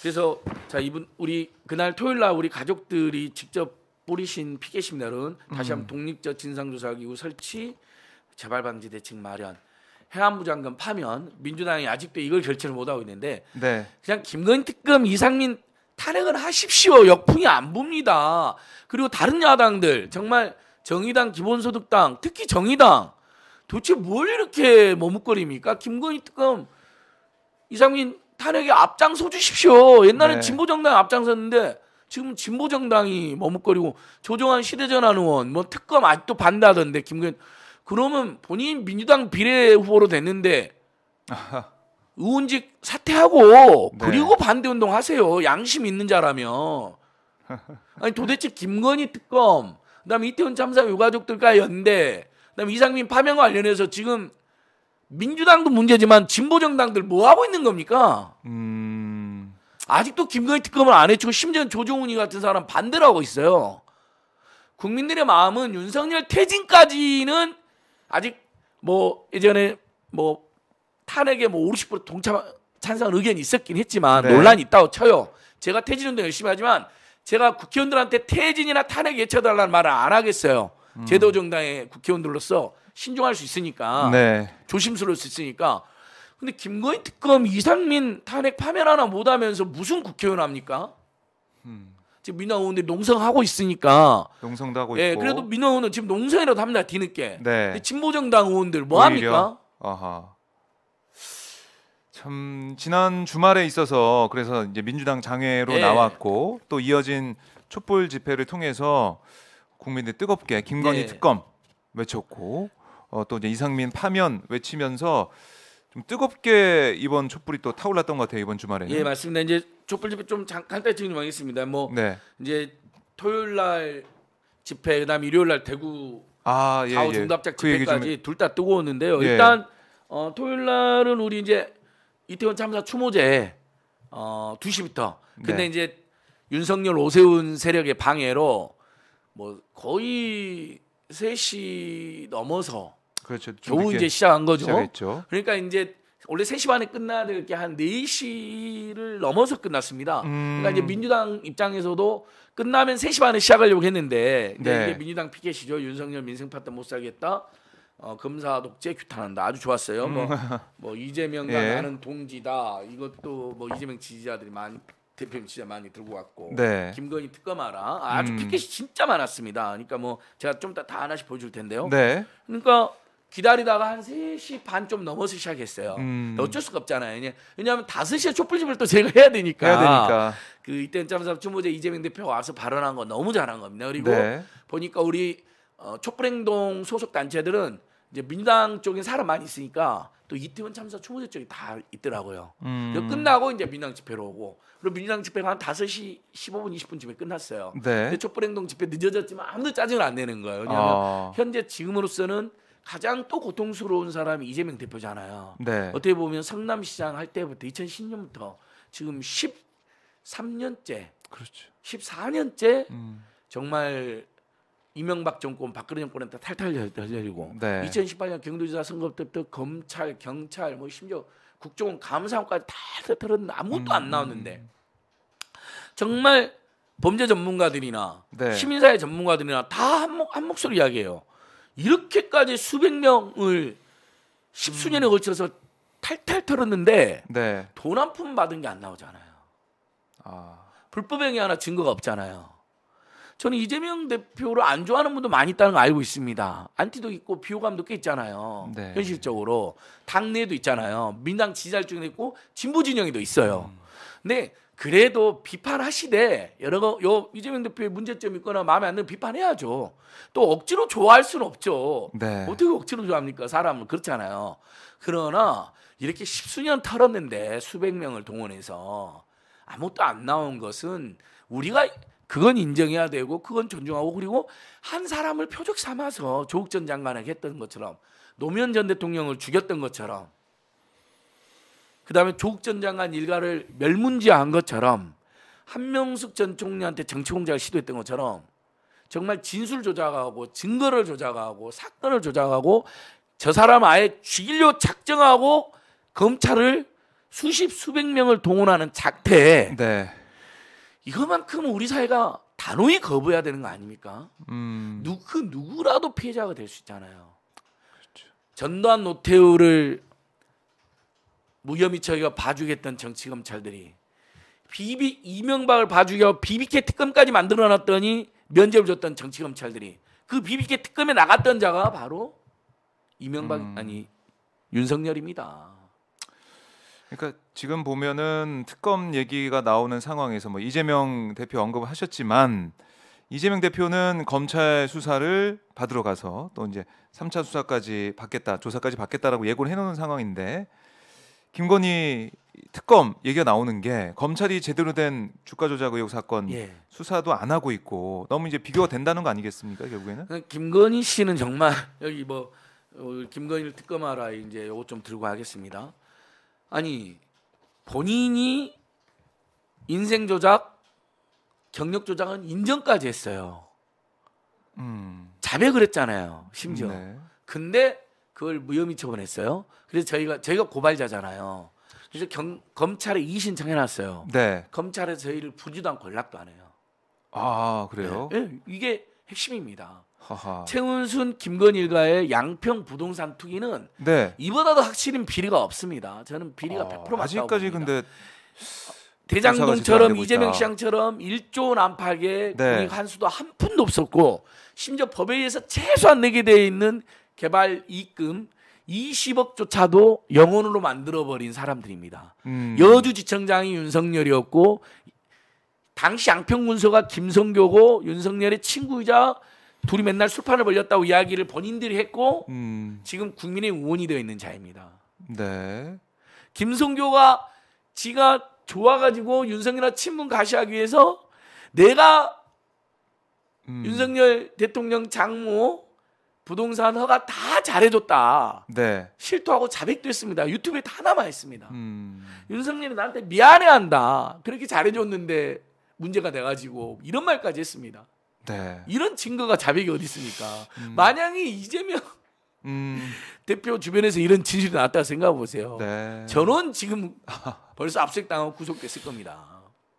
S2: 그래서 자 이분 우리 그날 토요일 날 우리 가족들이 직접 뿌리신 피켓입니다. 다시 한번 음. 독립적 진상조사기구 설치, 재발방지 대책 마련, 해안부 장관 파면 민주당이 아직도 이걸 결제를 못하고 있는데 네. 그냥 김건희 특검 이상민 탄핵을 하십시오. 역풍이 안 붑니다. 그리고 다른 야당들 정말 정의당, 기본소득당, 특히 정의당 도대체 뭘 이렇게 머뭇거립니까? 김건희 특검 이상민 탄핵에 앞장서 주십시오. 옛날엔 네. 진보 정당 앞장섰는데 지금 진보 정당이 머뭇거리고 조정한 시대전환 의원 뭐 특검 아직도 반다던데 김근 그러면 본인 민주당 비례 후보로 됐는데 [LAUGHS] 의원직 사퇴하고 네. 그리고 반대 운동 하세요. 양심 있는 자라면 [LAUGHS] 아니 도대체 김건희 특검 그다음에 이태원 참사 유가족들과 연대 그다음에 이상민 파면 관련해서 지금 민주당도 문제지만 진보 정당들 뭐 하고 있는 겁니까? 음... 아직도 김건희 특검을 안 해주고 심지어 조정훈이 같은 사람 반대로 하고 있어요. 국민들의 마음은 윤석열 퇴진까지는 아직 뭐 예전에 뭐 탄핵에 뭐 50% 동참 찬성 의견이 있었긴 했지만 네. 논란이 있다고 쳐요. 제가 퇴진 운동 열심히 하지만 제가 국회의원들한테 퇴진이나 탄핵 예쳐달라는 말을 안 하겠어요. 음. 제도정당의 국회의원들로서 신중할 수 있으니까 네. 조심스러울 수 있으니까 근데 김건희 특검 이상민 탄핵 파면 하나 못하면서 무슨 국회의원 합니까? 음. 지금 민원의원들 농성하고 있으니까 농성도 하고 예, 있고 그래도 민원의원은 지금 농성이라도 합니다 뒤늦게 네. 진보정당 의원들 뭐 오히려? 합니까? 아하.
S1: 참 지난 주말에 있어서 그래서 이제 민주당 장애로 예. 나왔고 또 이어진 촛불 집회를 통해서 국민들 뜨겁게 김건희 예. 특검 외쳤고 어, 또 이제 이상민 파면 외치면서 좀 뜨겁게 이번 촛불이 또 타올랐던 것 같아요 이번 주말에예
S2: 맞습니다. 이제 촛불 집회 좀 간단히 때쯤 하겠습니다뭐 네. 이제 토요일 날 집회 그다음 일요일 날 대구 아, 예, 좌우 중답작 예. 그 집회까지 그 둘다 뜨거웠는데요. 예. 일단 어, 토요일 날은 우리 이제 이태원 참사 추모제 어, 2시부터. 근데 네. 이제 윤석열 오세훈 세력의 방해로 뭐 거의 3시 넘어서 그렇죠. 겨우 이제 시작한 거죠. 시작했죠. 그러니까 이제 원래 3시 반에 끝나야 될 게 한 4시를 넘어서 끝났습니다. 음. 그러니까 이제 민주당 입장에서도 끝나면 3시 반에 시작하려고 했는데 네. 이제 민주당 피켓이죠. 윤석열 민생 파트 못 살겠다. 어, 검사 독재 규탄한다. 아주 좋았어요. 뭐, 음. 뭐 이재명과 [LAUGHS] 예. 나는 동지다. 이것도 뭐 이재명 지지자들이 많이 대표님 진짜 많이 들고 왔고 네. 김건희 특검하라 아주 음. 피켓이 진짜 많았습니다. 그러니까 뭐 제가 좀 이따 다 하나씩 보여줄 텐데요. 네. 그러니까 기다리다가 한 3시 반 좀 넘어서 시작했어요. 음. 어쩔 수가 없잖아요. 왜냐하면 5시에 촛불집을 또 제가 해야 되니까. 해야 되니까. 그 이때 는 짬삽 주무제 이재명 대표가 와서 발언한 거 너무 잘한 겁니다. 그리고 네. 보니까 우리 어, 촛불행동 소속 단체들은 이제 민당 쪽에 사람 많이 있으니까 또 이태원 참사 추모제 쪽이 다 있더라고요. 음. 끝나고 이제 민당 집회로 오고 그리고 민당 집회가 한 5시 15분 20분쯤에 끝났어요. 네. 근데 촛불행동 집회 늦어졌지만 아무도 짜증을 안 내는 거예요. 왜냐하면 어. 현재 지금으로서는 가장 또 고통스러운 사람이 이재명 대표잖아요. 네. 어떻게 보면 성남시장 할 때부터 2010년부터 지금 13년째, 그렇죠. 14년째 음. 정말 이명박 정권, 박근혜 정권한테 탈탈 열리고 네. 2018년 경도지사 선거 때부터 검찰, 경찰, 뭐 심지어 국정원 감사원까지 다 털었는데 아무것도 음. 안 나오는데 정말 범죄 전문가들이나 네. 시민사회 전문가들이나 다한한 목소리 이야기해요. 이렇게까지 수백 명을 십수년에 음. 걸쳐서 탈탈 털었는데 네. 돈한 푼 받은 게 안 나오잖아요. 아. 불법행위 하나 증거가 없잖아요. 저는 이재명 대표를 안 좋아하는 분도 많이 있다는 걸 알고 있습니다. 안티도 있고 비호감도 꽤 있잖아요. 네. 현실적으로 당내에도 있잖아요. 민당 지지자 중에 있고 진보 진영에도 있어요. 음. 근데 그래도 비판하시되 여러 거요 이재명 대표의 문제점이 있거나 마음에 안 드는 비판해야죠. 또 억지로 좋아할 수는 없죠. 네. 어떻게 억지로 좋아합니까? 사람은 그렇잖아요. 그러나 이렇게 십수년 털었는데 수백 명을 동원해서 아무것도 안 나온 것은 우리가 그건 인정해야 되고 그건 존중하고 그리고 한 사람을 표적 삼아서 조국 전 장관에게 했던 것처럼 노무현 전 대통령을 죽였던 것처럼 그 다음에 조국 전 장관 일가를 멸문지한 것처럼 한명숙 전 총리한테 정치 공작을 시도했던 것처럼 정말 진술 조작하고 증거를 조작하고 사건을 조작하고 저 사람 아예 죽이려 작정하고 검찰을 수십 수백 명을 동원하는 작태에 네. 이거만큼 우리 사회가 단호히 거부해야 되는 거 아닙니까? 음. 누, 그 누구라도 피해자가 될 수 있잖아요. 그렇죠. 전두환 노태우를 무혐의 처리가 봐주겠던 정치 검찰들이 비비 이명박을 봐주려 비비케 특검까지 만들어놨더니 면제를 줬던 정치 검찰들이 그 비비케 특검에 나갔던 자가 바로 이명박 음. 아니 윤석열입니다.
S1: 그러니까 지금 보면은 특검 얘기가 나오는 상황에서 뭐 이재명 대표 언급하셨지만 이재명 대표는 검찰 수사를 받으러 가서 또 이제 삼차 수사까지 받겠다, 조사까지 받겠다라고 예고를 해 놓은 상황인데 김건희 특검 얘기가 나오는 게 검찰이 제대로 된 주가 조작 의혹 사건 예. 수사도 안 하고 있고 너무 이제 비교가 된다는 거 아니겠습니까 결국에는? 그러니까 김건희 씨는
S2: 정말 [LAUGHS] 여기 뭐 어, 김건희를 특검하라 이제 요거 좀 들고 하겠습니다. 아니 본인이 인생 조작, 경력 조작은 인정까지 했어요. 음. 자백을 했잖아요. 심지어. 네. 근데 그걸 무혐의 처분했어요. 그래서 저희가 저희가 고발자잖아요. 그래서 겸, 검찰에 이신청해 의 놨어요. 네. 검찰에 저희를 부지도 않고 연락도 안 해요. 아 그래요? 네. 네. 이게 핵심입니다. 하하. 최은순 김건 일과의 양평 부동산 투기는 네. 이보다도 확실히 비리가 없습니다. 저는 비리가 아, 100% 맞다고 아직까지
S1: 봅니다. 근데 대장동처럼 이재명
S2: 시장처럼 1조 원 안팎의 네. 한수도 한 푼도 없었고 심지어 법에 의해서 최소한 내게 되어 있는 개발 이금 20억조차도 영혼으로 만들어버린 사람들입니다. 음. 여주지청장이 윤석열이었고 당시 양평군서가 김성교고 윤석열의 친구이자 둘이 맨날 술판을 벌렸다고 이야기를 본인들이 했고 음. 지금 국민의 의원이 되어 있는 자입니다. 네. 김성교가 지가 좋아가지고 윤석열과 친분 가시하기 위해서 내가 음. 윤석열 대통령 장모 부동산 허가 다 잘해줬다. 네. 실토하고 자백됐습니다. 유튜브에 다 남아 있습니다. 음. 윤석열이 나한테 미안해한다. 그렇게 잘해줬는데 문제가 돼가지고 이런 말까지 했습니다. 네. 이런 증거가 자백이 어디 있습니까? 음. 만약에 이재명 음. [LAUGHS] 대표 주변에서 이런 진실이 나왔다 생각해 보세요. 네. 저는 지금 벌써 압색당하고 구속됐을 겁니다.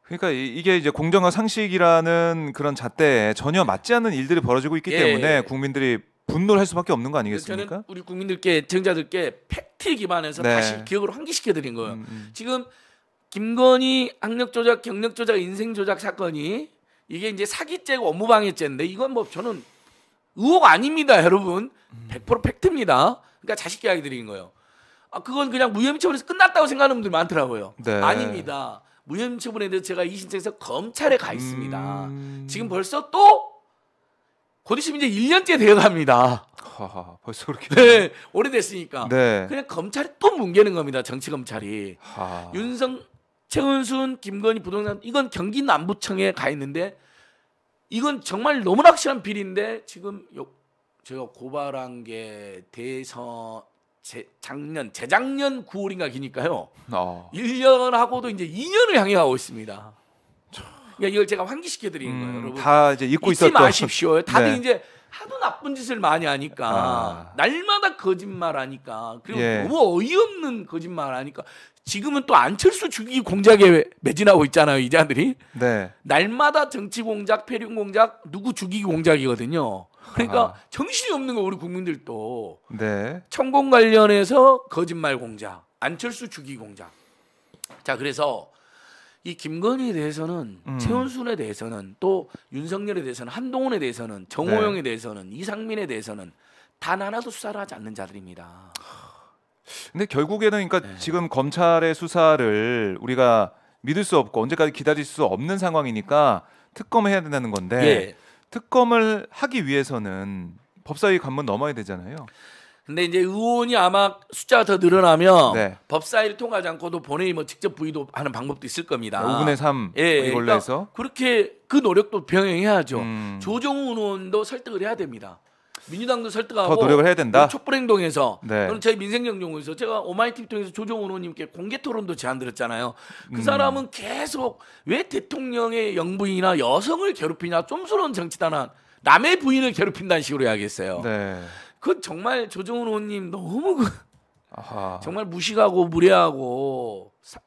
S2: 그러니까 이게 이제 공정과
S1: 상식이라는 그런 잣대에 전혀 맞지 않는 일들이 벌어지고 있기 예. 때문에 국민들이 분노를 할 수밖에 없는 거 아니겠습니까?
S2: 저는 우리 국민들께 정자들께 팩트 기반해서 네. 다시 기억을 환기시켜 드린 거예요. 음, 음. 지금 김건희 학력 조작, 경력 조작, 인생 조작 사건이 이게 이제 사기죄고 업무방해죄인데 이건 뭐 저는 의혹 아닙니다, 여러분. 100% 음. 팩트입니다. 그러니까 자식 이야기 드린 거예요. 아, 그건 그냥 무혐의 처분에서 끝났다고 생각하는 분들 많더라고요. 네. 아닙니다. 무혐의 처분에 대해서 제가 이 신청에서 검찰에 가 있습니다. 음... 지금 벌써 또곧 있으면 이제 1년째 되어갑니다.
S1: 하하, 벌써 그렇게. 네, 오래됐으니까. 네. 그냥
S2: 검찰이 또 뭉개는 겁니다. 정치 검찰이. 하... 윤성, 최은순, 김건희 부동산 이건 경기 남부청에 가 있는데 이건 정말 너무나 확실한 비리인데 지금 요, 제가 고발한 게 대선 재, 작년 재작년 9월인가 기니까요. 어. 아. 1년하고도 이제 2년을 향해 가고 있습니다. 참... 이걸 제가 환기시켜 드리는 거예요, 음, 여러분. 다 이제 잊고 있었던. 잊지 마십시오. [LAUGHS] 다들 네. 이제 하도 나쁜 짓을 많이 하니까 아. 날마다 거짓말 하니까 그리고 예. 너무 어이없는 거짓말 하니까 지금은 또 안철수 죽기 공작에 매진하고 있잖아요, 이자들이. 네. 날마다 정치 공작, 폐륜 공작, 누구 죽이기 공작이거든요. 그러니까 아. 정신이 없는 거 우리 국민들도. 네. 천공 관련해서 거짓말 공작, 안철수 죽기 공작. 자, 그래서 이 김건희에 대해서는 음. 최원순에 대해서는 또 윤석열에 대해서는 한동훈에 대해서는 정호영에 네. 대해서는 이상민에 대해서는 단 하나도 수사를 하지 않는 자들입니다.
S1: 근데 결국에는 그러니까 네. 지금 검찰의 수사를 우리가 믿을 수 없고 언제까지 기다릴 수 없는 상황이니까 특검을 해야 된다는 건데 예. 특검을 하기 위해서는 법사위 관문 넘어야 되잖아요.
S2: 근데 이제 의원이 아마 숫자가 더 늘어나면 네. 법사위를 통과하지 않고도 본회의 뭐 직접 부의도 하는 방법도 있을 겁니다. 5분의 3 예, 예, 이걸로 그러니까 해서 그렇게 그 노력도 병행해야죠. 음. 조정훈 의원도 설득을 해야 됩니다. 민주당도 설득하고 더 노력을 해야 된다. 그 촛불 행동에서 네. 저는 저희 민생 경종에서 제가 오마이티비 통해서 조정훈 의원님께 공개 토론도 제안드렸잖아요. 그 음. 사람은 계속 왜 대통령의 영부인이나 여성을 괴롭히냐 쫌스러운 정치단한 남의 부인을 괴롭힌다는 식으로 이야기했어요. 네. 그건 정말 조정훈 의원님 너무 그, 정말 무식하고 무례하고 사,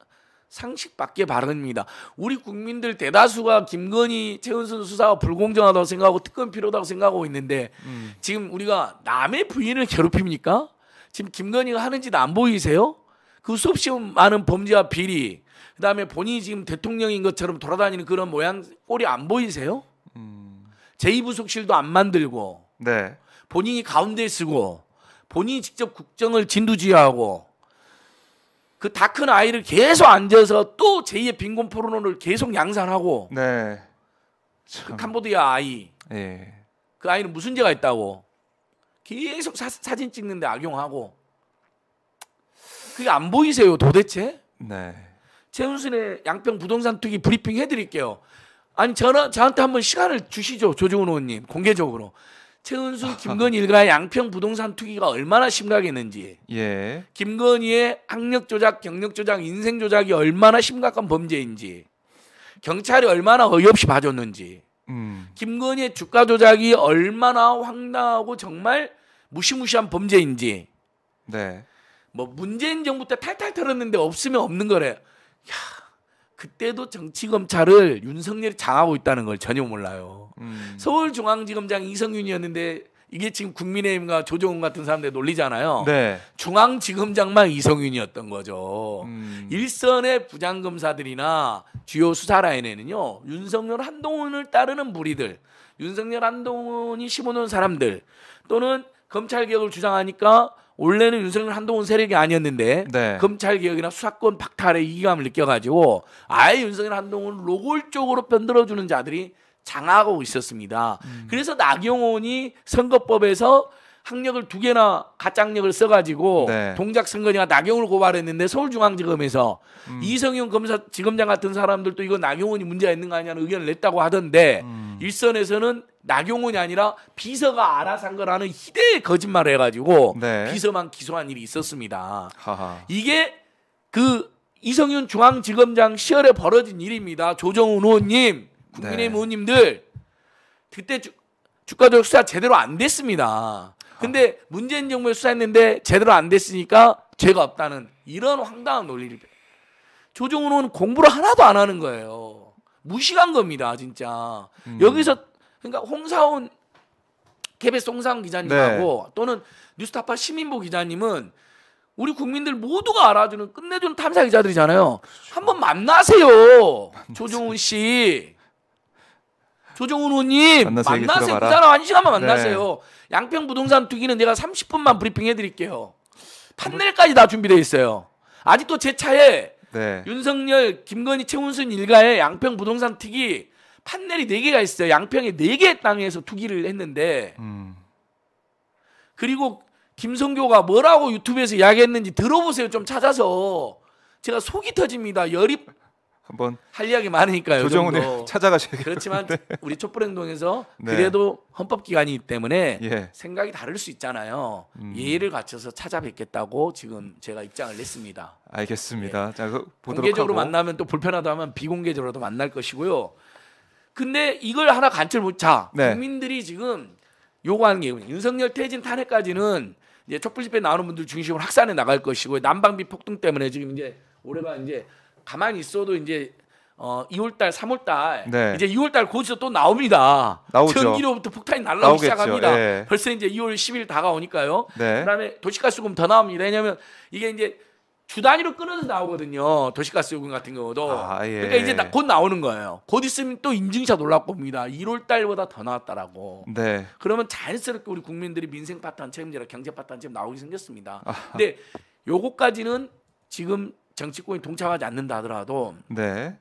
S2: 상식 밖의 발언입니다. 우리 국민들 대다수가 김건희 최은순 수사가 불공정하다고 생각하고 특검 필요하다고 생각하고 있는데 음. 지금 우리가 남의 부인을 괴롭힙니까? 지금 김건희가 하는 짓 안 보이세요? 그 수없이 많은 범죄와 비리 그다음에 본인이 지금 대통령인 것처럼 돌아다니는 그런 모양 꼴이 안 보이세요? 음. 제2부속실도 안 만들고 네. 본인이 가운데 쓰고 본인이 직접 국정을 진두지휘하고 그다큰 아이를 계속 앉아서 또 제2의 빈곤 포르노를 계속 양산하고 네. 그 캄보디아 아이 예. 그 아이는 무슨 죄가 있다고 계속 사, 사진 찍는데 악용하고 그게 안 보이세요 도대체? 네. 최훈순의 양평 부동산 투기 브리핑 해드릴게요. 아니 저는 저한테 한번 시간을 주시죠 조정훈 의원님 공개적으로 최은순 김건희 일가 양평 부동산 투기가 얼마나 심각했는지 예. 김건희의 학력 조작, 경력 조작, 인생 조작이 얼마나 심각한 범죄인지 경찰이 얼마나 어이없이 봐줬는지 음. 김건희의 주가 조작이 얼마나 황당하고 정말 무시무시한 범죄인지 네. 뭐 문재인 정부 때 탈탈 털었는데 없으면 없는 거래. 야, 그때도 정치검찰을 윤석열이 장하고 있다는 걸 전혀 몰라요. 음. 서울중앙지검장 이성윤이었는데 이게 지금 국민의힘과 조정훈 같은 사람들 놀리잖아요. 네. 중앙지검장만 이성윤이었던 거죠. 음. 일선의 부장검사들이나 주요 수사라인에는요. 윤석열 한동훈을 따르는 무리들, 윤석열 한동훈이 심어놓은 사람들 또는 검찰개혁을 주장하니까 원래는 윤석열 한동훈 세력이 아니었는데 네. 검찰 개혁이나 수사권 박탈의 위기감을 느껴가지고 아예 윤석열 한동훈 로골쪽으로 편들어주는 자들이 장악하고 있었습니다. 음. 그래서 나경원이 선거법에서 학력을 두 개나 가짜 학력을 써가지고 네. 동작 선거가 낙용을 고발했는데 서울중앙지검에서 음. 이성윤 검사 지검장 같은 사람들도 이거 낙용원이 문제가 있는 거 아니냐는 의견을 냈다고 하던데 음. 일선에서는 낙용원이 아니라 비서가 알아서 한 거라는 희대의 거짓말을 해가지고 네. 비서만 기소한 일이 있었습니다. 하하. 이게 그 이성윤 중앙지검장 시절에 벌어진 일입니다. 조정훈 의원님, 국민의힘 네. 의원님들 그때 주, 주가조사 수 제대로 안 됐습니다. 근데 문재인 정부에 수사했는데 제대로 안 됐으니까 죄가 없다는 이런 황당한 논리를 조정훈은 공부를 하나도 안 하는 거예요. 무식한 겁니다, 진짜. 음. 여기서 그러니까 홍사훈 KBS 송상 기자님하고 네. 또는 뉴스타파 시민보 기자님은 우리 국민들 모두가 알아주는 끝내주는 탐사 기자들이잖아요. 그렇죠. 한번 만나세요. 만나세요. 조정훈 씨. 조정훈 의원님 만나세요그 사람 한 시간만 네. 만나세요. 네. 양평 부동산 투기는 내가 30분만 브리핑 해드릴게요. 판넬까지 다 준비되어 있어요. 아직도 제 차에 네. 윤석열, 김건희, 최훈순 일가의 양평 부동산 투기 판넬이 4개가 있어요. 양평에 4개 땅에서 투기를 했는데 음. 그리고 김성교가 뭐라고 유튜브에서 이야기했는지 들어보세요. 좀 찾아서 제가 속이 터집니다. 열이 한번 할 이야기 많으니까요. 조정훈을 찾아가셔야겠 그렇지만 [LAUGHS] 네. 우리 촛불행동에서 그래도 헌법기관이기 때문에 예. 생각이 다를 수 있잖아요. 음. 예의를 갖춰서 찾아뵙겠다고 지금 제가 입장을 냈습니다.
S1: 알겠습니다. 예. 자, 그
S2: 보도록 공개적으로 하고. 만나면 또 불편하다면 비공개적으로도 만날 것이고요. 근데 이걸 하나 관철 못 자. 네. 국민들이 지금 요구하는 게 윤석열 퇴진 탄핵까지는 이제 촛불 집회 나오는 분들 중심으로 학산에 나갈 것이고 난방비 폭등 때문에 지금 이제 올해가 이제 가만히 있어도 이제 어 2월 달, 3월 달 네. 이제 2월 달 고지서 또 나옵니다. 나오죠. 전기료부터 폭탄이 날라오기 시작합니다. 예. 벌써 이제 2월 10일 다가오니까요. 네. 그다음에 도시가스 요금 더 나옵니다. 왜냐면 하 이게 이제 주 단위로 끊어서 나오거든요. 도시가스 요금 같은 경우도. 아, 예. 그러니까 이제 곧 나오는 거예요. 곧 있으면 또 인증샷 올라올 겁니다. 1월 달보다 더 나왔다라고. 네. 그러면 자연스럽게 우리 국민들이 민생 파탄 책임지라 경제 파탄 지금 나오기 생겼습니다. 아. 근데 요거까지는 지금 정치권이 동참하지 않는다 하더라도 네.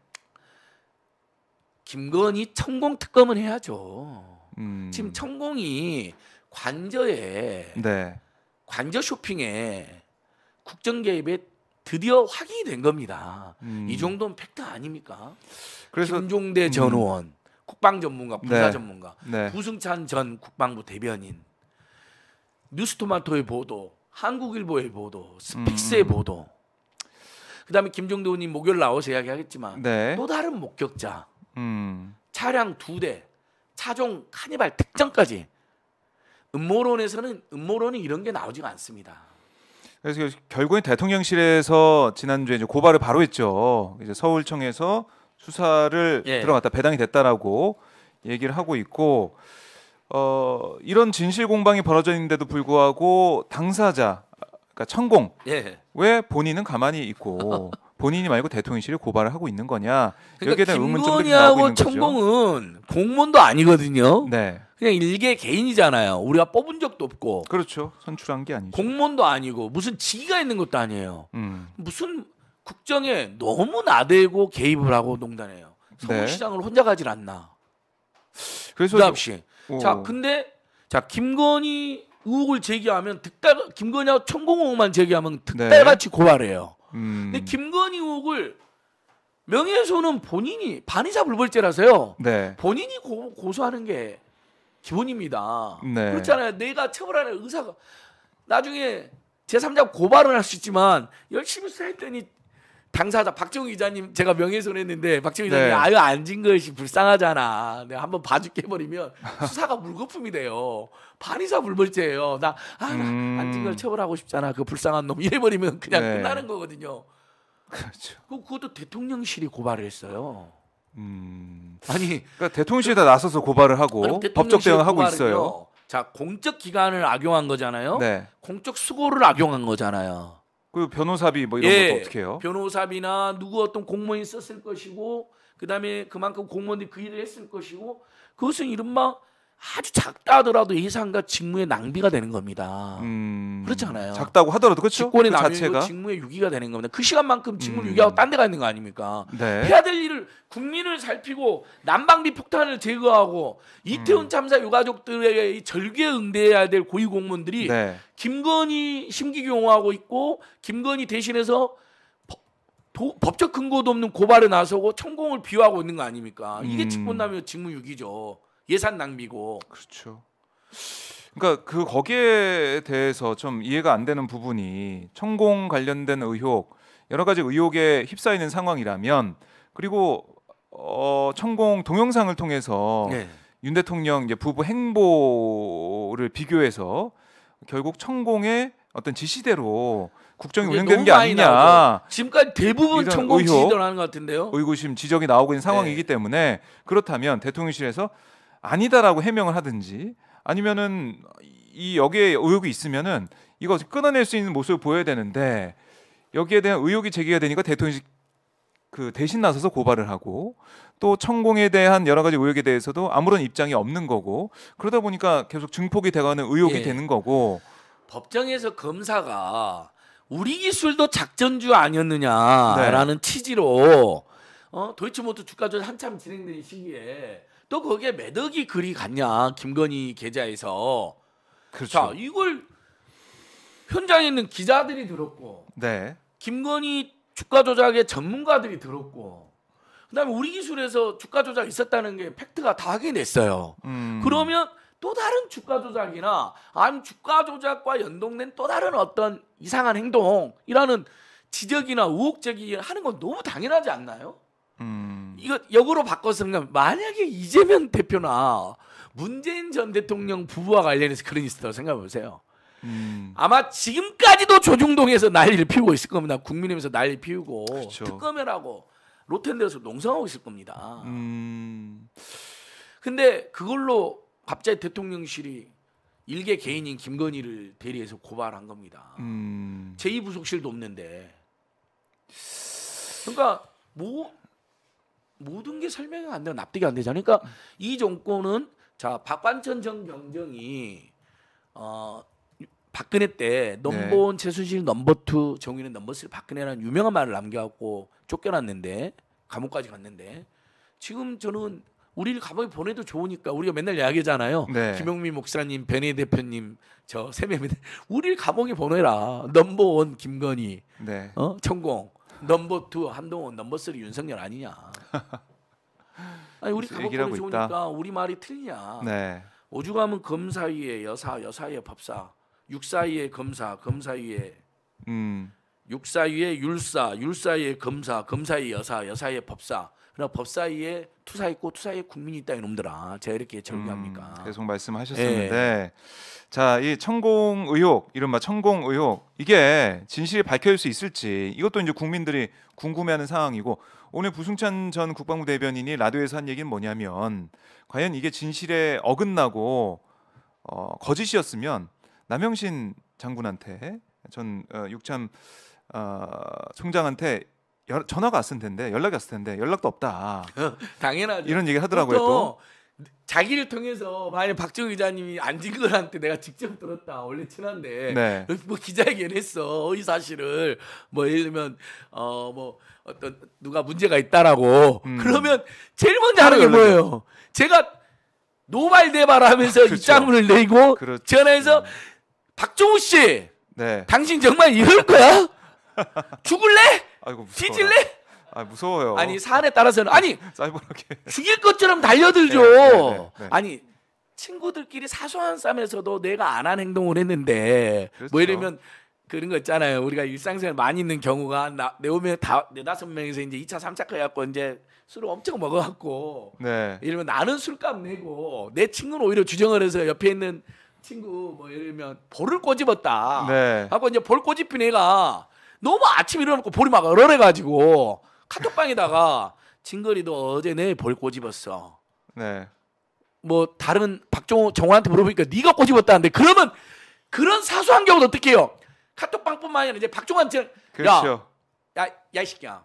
S2: 김건희 천공 특검은 해야죠. 음. 지금 천공이 관저에 네. 관저 쇼핑에 국정 개입에 드디어 확인이 된 겁니다. 음. 이 정도는 팩트 아닙니까? 그래서 김종대 음. 전 음. 의원, 국방 전문가, 군사 네. 전문가, 네. 부승찬 전 국방부 대변인, 뉴스토마토의 보도, 한국일보의 보도, 스픽스의 음. 보도 그다음에 김종대 의님 목요일 나오셔 이야기하겠지만 네. 또 다른 목격자 음. 차량 두 대, 차종 카니발 특정까지 음모론에서는 음모론이 이런 게 나오지가 않습니다.
S1: 그래서 결국엔 대통령실에서 지난주에 이제 고발을 바로 했죠. 이제 서울청에서 수사를 예. 들어갔다 배당이 됐다라고 얘기를 하고 있고 어, 이런 진실 공방이 벌어져 있는데도 불구하고 당사자 그러니까 천공. 예. 왜 본인은 가만히 있고 [LAUGHS] 본인이 말고 대통령실이 고발을 하고 있는 거냐 그러니까 여기에 대한 의문점들이 나오고 있는 거죠. 천공은
S2: 공무원도 아니거든요. 네. 그냥 일개 개인이잖아요. 우리가 뽑은 적도 없고. 그렇죠. 선출한 게 아니죠. 공무원도 아니고 무슨 지위가 있는 것도 아니에요. 음. 무슨 국정에 너무 나대고 개입을 하고 농단해요. 네. 서울시장을 네. 혼자 가질 않나. 그래서 부담 그 씨. 자 근데 자 김건희 의혹을 제기하면 득달 김건희와 천공 의혹만 제기하면 득달같이 네. 고발해요. 음. 근데 김건희 의혹을 명예훼손은 본인이 반의사 불벌죄라서요. 네. 본인이 고, 고소하는 게 기본입니다. 네. 그렇잖아요. 내가 처벌하는 의사가 나중에 제3자 고발을할 수 있지만 열심히 수사했더니 당사자 박정희 기자님 제가 명예훼손했는데 박정희 기자님 네. 아유 안진 것이 불쌍하잖아. 내가 한번 봐줄게 버리면 수사가 [LAUGHS] 물거품이 돼요. 반의사 불벌죄예요. 나 아, 음... 안진 걸 처벌하고 싶잖아. 그 불쌍한 놈 이래 버리면 그냥 네. 끝나는 거거든요. 그렇죠. 그, 그것도 대통령실이 고발을 했어요. 음... 아니
S1: 그러니까 대통령실에 그, 나서서 고발을 하고 법적 대응하고 있어요.
S2: 자 공적 기관을 악용한 거잖아요. 네. 공적 수고를
S1: 악용한 거잖아요.
S2: 그 변호사비 뭐 이런 예, 것도 어떻게 해요? 변호사비나 누구 어떤 공무원이 썼을 것이고 그다음에 그만큼 공무원이그 일을 했을 것이고 그것은 이른바 아주 작다 하더라도 예산과 직무의 낭비가 되는 겁니다. 음... 그렇잖아요. 작다고 하더라도 그렇죠. 직권의 그 자체가 직무의 유기가 되는 겁니다. 그 시간만큼 직무 음... 유기하고 딴데가 있는 거 아닙니까? 네. 해야 될 일을 국민을 살피고 난방비 폭탄을 제거하고 이태원 음. 참사 유가족들의 에 절규에 응대해야 될 고위 공무원들이 네. 김건희 심기경호하고 있고 김건희 대신해서 도, 법적 근거도 없는 고발에 나서고 천공을 비호하고 있는 거 아닙니까? 이게 음. 직권남용 직무유기죠. 예산 낭비고. 그렇죠.
S1: 그러니까 그 거기에 대해서 좀 이해가 안 되는 부분이 천공 관련된 의혹 여러 가지 의혹에 휩싸이는 상황이라면 그리고 어, 천공 동영상을 통해서 네. 윤 대통령 이제 부부 행보를 비교해서 결국 천공의 어떤 지시대로 국정이 운영되는 게 아니냐. 나오고 지금까지 대부분 천공 지시대로 하는 것 같은데요. 의구심 지적이 나오고 있는 상황이기 네. 때문에 그렇다면 대통령실에서 아니다라고 해명을 하든지 아니면은 이 여기에 의혹이 있으면은 이거 끊어낼 수 있는 모습을 보여야 되는데 여기에 대한 의혹이 제기가 되니까 대통령이 그 대신 나서서 고발을 하고 또 천공에 대한 여러 가지 의혹에 대해서도 아무런 입장이 없는 거고 그러다 보니까 계속 증폭이 돼가는 의혹이 예. 되는 거고
S2: 법정에서 검사가 우리 기술도 작전주 아니었느냐라는 네. 취지로 어 도이치모터 주가 조작 한참 진행된 시기에 또 거기에 매덕이 글이 갔냐 김건희 계좌에서 그렇죠. 자 이걸 현장에 있는 기자들이 들었고 네. 김건희 주가 조작의 전문가들이 들었고 그다음에 우리 기술에서 주가 조작 있었다는 게 팩트가 다 확인됐어요. 음. 그러면 또 다른 주가 조작이나 아니면 주가 조작과 연동된 또 다른 어떤 이상한 행동이라는 지적이나 의혹 제기하는 건 너무 당연하지 않나요? 음. 이거 역으로 바꿨으면 만약에 이재명 대표나 문재인 전 대통령 부부와 관련해서 그런 있었다고 생각해 보세요. 음. 아마 지금까지도 조중동에서 난리를 피우고 있을 겁니다. 국민의힘에서 난리 피우고 그쵸. 그렇죠. 특검이라고 로텐데에서 농성하고 있을 겁니다. 음. 근데 그걸로 갑자기 대통령실이 일개 개인인 김건희를 대리해서 고발한 겁니다. 음. 제2부속실도 없는데. 그러니까 뭐 모든 게 설명이 안 되고 납득이 안 되잖아요. 그러니까 음. 이 정권은 자 박관천 전 경정이 어 박근혜 때 넘버원 네. 최순실 넘버투 정의는 넘버쓰리 박근혜라는 유명한 말을 남겨갖고 쫓겨났는데 감옥까지 갔는데 지금 저는 우리를 감옥에 보내도 좋으니까 우리가 맨날 이야기잖아요. 네. 김용민 목사님, 변희 대표님, 저 세매미 명 우리를 감옥에 보내라. 넘버원 김건희, 네. 어 천공 넘버 투 한동훈 넘버 쓰리 윤석열 아니냐. [LAUGHS] 아니 우리 가법권이 좋으니까 있다. 우리 말이 틀리냐. 네. 오죽하면 검사위에 여사, 여사위에 법사, 육사위에 검사, 검사위에 음. 육사위에 율사, 율사위에 검사, 검사위 여사, 여사위에 법사, 그러나 법사위에 투사 있고 투사에 국민이
S1: 있다 이놈들아 제가 이렇게 절규합니까 음, 계속 말씀하셨었는데 네. 예. 자이 천공 의혹 이른바 천공 의혹 이게 진실이 밝혀질 수 있을지 이것도 이제 국민들이 궁금해하는 상황이고 오늘 부승찬 전 국방부 대변인이 라디오에서 한 얘기는 뭐냐면 과연 이게 진실에 어긋나고 어, 거짓이었으면 남영신 장군한테 전 어, 육참 어, 총장한테 여, 전화가 왔을 텐데 연락이 왔을 텐데 연락도 없다. 어,
S2: 당연하죠. 이런 얘기 를 하더라고요 또. 자기를 통해서 만약 박정희 기자님이 안진걸한테 내가 직접 들었다 원래 친한데 네. 뭐 기자회견 했어 이 사실을 뭐 예를 들면 어뭐 어떤 누가 문제가 있다라고 음. 그러면 제일 먼저 하는 게 뭐예요? 제가 노발대발하면서 그렇죠. 입장문을 내고 그렇죠. 전화해서 음. 박종우 씨, 네. 당신 정말 이럴 거야? 죽을래?
S1: 아이고, 뒤질래? 아 무서워요.
S2: 아니 사안에 따라서는 아니 쌀벌하게 죽일 것처럼 달려들죠. 네 네, 네, 네, 네, 아니 친구들끼리 사소한 싸움에서도 내가 안 한 행동을 했는데 그렇죠. 뭐 이러면 그런 거 있잖아요. 우리가 일상생활 많이 있는 경우가 나, 네 오면 다 네다섯 명에서 이제 2차 3차 해갖고 이제 술을 엄청 먹어갖고 네. 이러면 나는 술값 내고 내 친구는 오히려 주정을 해서 옆에 있는 친구 뭐 예를 들면 볼을 꼬집었다. 네. 하고 이제 볼 꼬집힌 애가 너무 아침 일어나고 볼이 막 얼얼해가지고 카톡방에다가 진거리도 어제 내 볼 꼬집었어. 네. 뭐 다른 박정호 정호한테 물어보니까 네가 꼬집었다는데 그러면 그런 사소한 경우도 어떻게 해요? 카톡방뿐만 아니라 이제 박종환한테 그렇죠. 야, 야, 이 새끼야.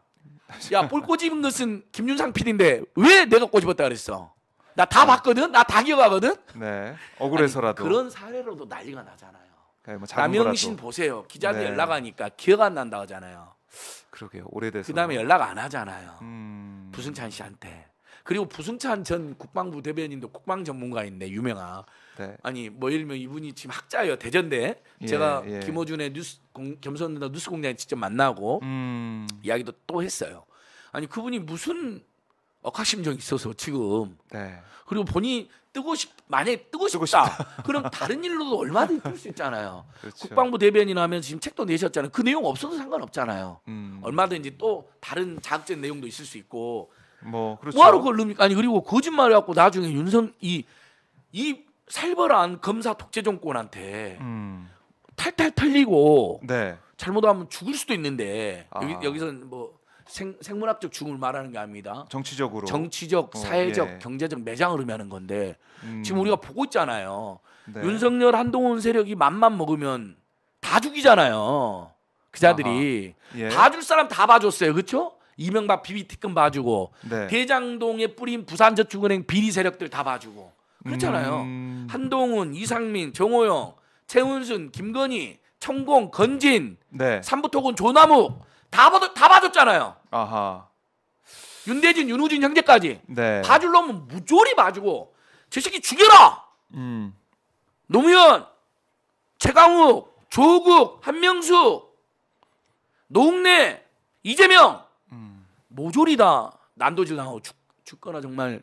S2: 야, 볼 꼬집은 것은 김윤상 PD인데 왜 내가 꼬집었다 그랬어? 나 다 봤거든? 나 다 기억하거든? 네. 억울해서라도. 아니, 그런 사례로도 난리가 나잖아요.
S1: 그러니까 뭐 남영신 보세요. 기자들 네. 연락하니까
S2: 기억 안 난다 하잖아요. 그러게요. 오래돼서. 그다음에 연락 안 하잖아요. 음... 부승찬 씨한테. 그리고 부승찬 전 국방부 대변인도 국방 전문가인데 유명한. 네. 아니 뭐 예를 들면 이분이 지금 학자예요 대전대. 예, 제가 예. 김호준의 뉴스 공, 겸손 누나 뉴스 공장에 직접 만나고 음... 이야기도 또 했어요. 아니 그분이 무슨 억하심정이 있어서 지금 네. 그리고 본인이 뜨고 싶 만약에 뜨고 싶다, 뜨고 싶다. 그럼 다른 일로도 얼마든지 뜰 수 있잖아요 그렇죠. 국방부 대변인 하면 지금 책도 내셨잖아요 그 내용 없어도 상관없잖아요 음. 얼마든지 또 다른 자극적인 내용도 있을 수 있고 뭐 그렇죠. 뭐하러 걸넣니까 아니 그리고 거짓말을 갖고 나중에 윤석 이이 이 살벌한 검사 독재 정권한테 음. 탈탈 털리고 네. 잘못하면 죽을 수도 있는데 아. 여기 여기서 뭐 생, 생물학적 죽음을 말하는 게 아닙니다. 정치적으로 정치적, 어, 사회적, 어, 예. 경제적 매장을 의미하는 건데 음. 지금 우리가 보고 있잖아요. 네. 윤석열 한동훈 세력이 맘만 먹으면 다 죽이잖아요. 그자들이 예. 봐줄 사람 다 봐줬어요. 그렇죠? 이명박 비비특검 봐주고 네. 대장동에 뿌린 부산저축은행 비리 세력들 다 봐주고 그렇잖아요. 음... 한동훈, 이상민, 정호영, 최훈순, 김건희, 청공, 건진, 네. 삼부토군, 조남욱 다, 다 봐줬잖아요. 아하. 윤대진, 윤우진 형제까지
S1: 네. 봐줄
S2: 놈은 무조리 봐주고 저 새끼 죽여라. 음. 노무현, 최강욱, 조국, 한명수, 노웅래, 이재명 음. 모조리 다 난도질 당하고 죽, 죽거나 정말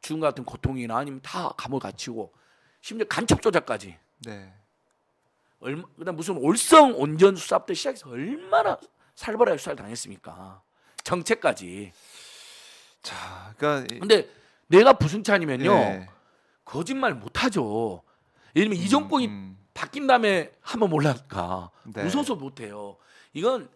S2: 죽음 같은 고통이나 아니면 다 감옥 갇히고 심지어 간첩 조작까지. 네. 얼마 그다음 무슨 올성 온전 수사부터 시작해서 얼마나 살벌하게 수사를 당했습니까? 정책까지. 자, 그러니까 근데 내가 부승찬이면요 예. 거짓말 못 하죠. 예를 들면 음, 이 정권이 음, 음. 바뀐 다음에 한번 몰랐까 네. 무서워서 못 해요. 이건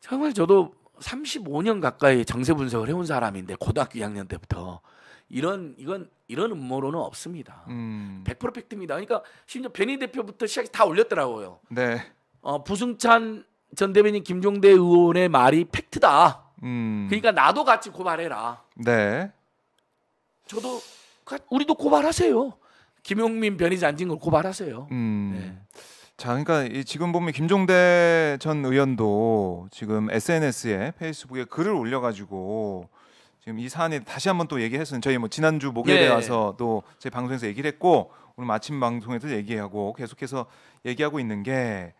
S2: 정말 저도 35년 가까이 정세 분석을 해온 사람인데 고등학교 2학년 때부터 이런 이건 이런 음모론은 없습니다. 음. 100% 팩트입니다. 그러니까 심지어 베니 대표부터 시작이 다 올렸더라고요. 네. 어, 부승찬 전 대변인 김종대 의원의 말이 팩트다. 음. 그러니까 나도 같이 고발해라. 네. 저도 그 우리도 고발하세요. 김용민 변이사 앉은 걸 고발하세요.
S1: 음. 네. 자, 그러니까 이 지금 보면 김종대 전 의원도 지금 SNS에 페이스북에 글을 올려가지고 지금 이 사안에 다시 한번 또 얘기했어요. 저희 뭐 지난주 목요일에 예. 와서 또 제 방송에서 얘기를 했고 오늘 마침 방송에서 얘기하고 계속해서 얘기하고 있는 게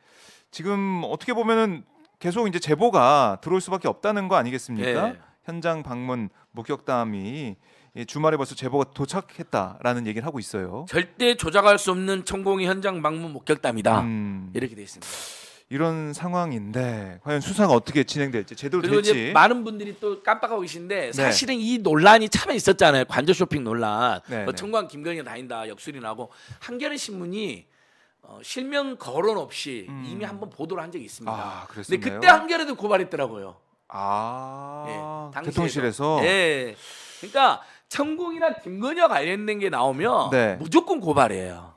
S1: 지금 어떻게 보면은 계속 이제 제보가 들어올 수밖에 없다는 거 아니겠습니까? 예. 현장 방문 목격담이 주말에 벌써 제보가 도착했다라는 얘기를 하고 있어요.
S2: 절대 조작할 수 없는 천공이 현장 방문 목격담이다. 음. 이렇게 돼 있습니다.
S1: 이런 상황인데 과연 수사가 어떻게 진행될지 제대로 그리고 될지 이제 많은
S2: 분들이 또 깜빡하고 계신데 네. 사실은 이 논란이 참에 있었잖아요 관저 쇼핑 논란 네, 뭐 청관 네. 김건희가 다닌다 역술이 나고 한겨레 신문이 어, 실명 거론 없이 음. 이미 한번 보도를 한 적이 있습니다. 아, 그런데 그때 한겨레도 고발했더라고요. 아, 예, 대통실에서 예. 그러니까 천공이나 김건희와 관련된 게 나오면 네. 무조건 고발이에요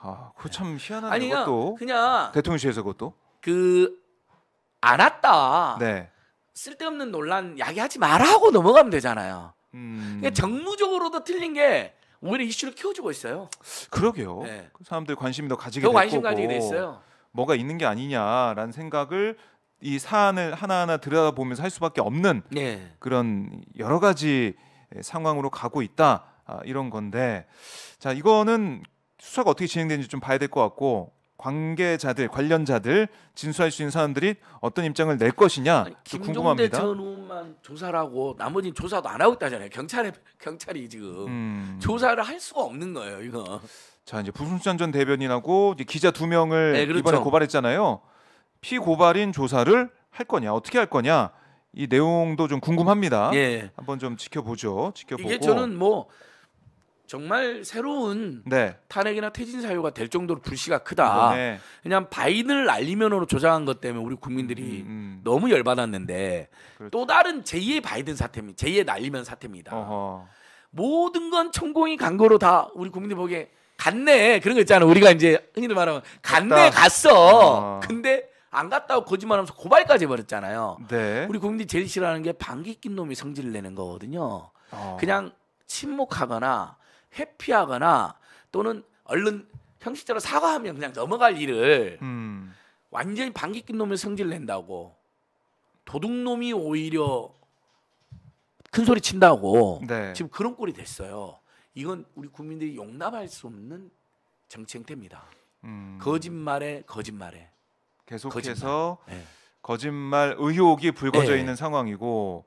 S2: 아, 그거
S1: 참 예. 희한한
S2: 아니, 것도. 그냥
S1: 대통령실에서 그것도.
S2: 그안 았다 네. 쓸데없는 논란 야기하지 마라
S1: 하고 넘어가면 되잖아요.
S2: 음. 그러니까 정무적으로도 틀린 게 오히려 이슈를 키워주고 있어요.
S1: 그러게요. 네. 그 사람들 관심이 더 가지게 더 관심 가지게 돼 뭐 있어요. 뭐가 있는 게 아니냐라는 생각을 이 사안을 하나하나 들여다보면서 할 수밖에 없는 네. 그런 여러 가지 상황으로 가고 있다 아, 이런 건데 자 이거는 수사가 어떻게 진행되는지 좀 봐야 될 것 같고 관계자들 관련자들 진술할 수 있는 사람들이 어떤 입장을 낼 것이냐 아니, 김종대
S2: 전의만 조사하고 나머지 조사도 안 하고 있다잖아요. 경찰에 경찰이 지금 음. 조사를 할 수가 없는 거예요. 이거
S1: 자 이제 부순찬 전 대변인하고 이제 기자 두 명을 네, 그렇죠. 이번에 고발했잖아요. 피고발인 조사를 할 거냐 어떻게 할 거냐 이 내용도 좀 궁금합니다. 예. 한번 좀 지켜보죠. 지켜보고 이게 저는
S2: 뭐 정말 새로운 네. 탄핵이나 퇴진 사유가 될 정도로 불씨가 크다. 네. 그냥 바인을 알리면으로 조장한 것 때문에 우리 국민들이 음, 음. 음. 너무 열받았는데 그렇죠. 또 다른 제2의 바이든 사태입니다. 제2의 날리면 사태입니다. 어허. 모든 건 천공이 간 거로 다 우리 국민들 보기에 갔네 그런 거 있잖아. 우리가 이제 흔히들 말하면 갔네 갔어. 어. 근데 안 갔다고 거짓말하면서 고발까지 해버렸잖아요. 네. 우리 국민들이 제일 싫어하는 게 방귀 낀 놈이 성질을 내는 거거든요. 어. 그냥 침묵하거나 회피하거나 또는 얼른 형식적으로 사과하면 그냥 넘어갈 일을 음. 완전히 반기 낀 놈의 성질 낸다고 도둑놈이 오히려 큰 소리 친다고 네. 지금 그런 꼴이 됐어요. 이건 우리 국민들이 용납할 수 없는 정치 행태입니다. 음. 거짓말에 거짓말에 계속해서 거짓말. 네.
S1: 거짓말 의혹이
S2: 불거져 네. 있는
S1: 상황이고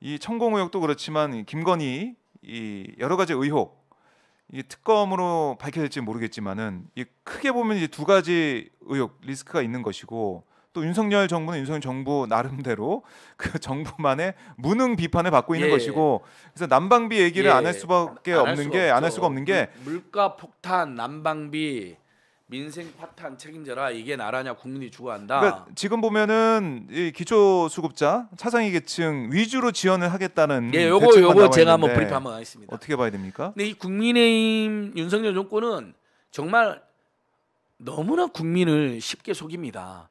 S1: 이 천공 의혹도 그렇지만 김건희 이 여러 가지 의혹 이 특검으로 밝혀질지 모르겠지만은 이 크게 보면 이제 두 가지 의혹 리스크가 있는 것이고 또 윤석열 정부는 윤석열 정부 나름대로 [LAUGHS] 그 정부만의 무능 비판을 받고 있는 예. 것이고 그래서 난방비 얘기를 예. 안할 수밖에 안 없는 게 안 할 수가 없는 게
S2: 물가 폭탄 난방비 민생 파탄 책임져라 이게 나라냐 국민이 죽어한다. 그러니까
S1: 지금 보면은 이 기초 수급자 차상위 계층 위주로 지원을 하겠다는 예, 요거 요거 제가 한번 브리프 한번 하겠습니다. 어떻게 봐야 됩니까?
S2: 근데 이 국민의힘 윤석열 정권은 정말 너무나 국민을 쉽게 속입니다.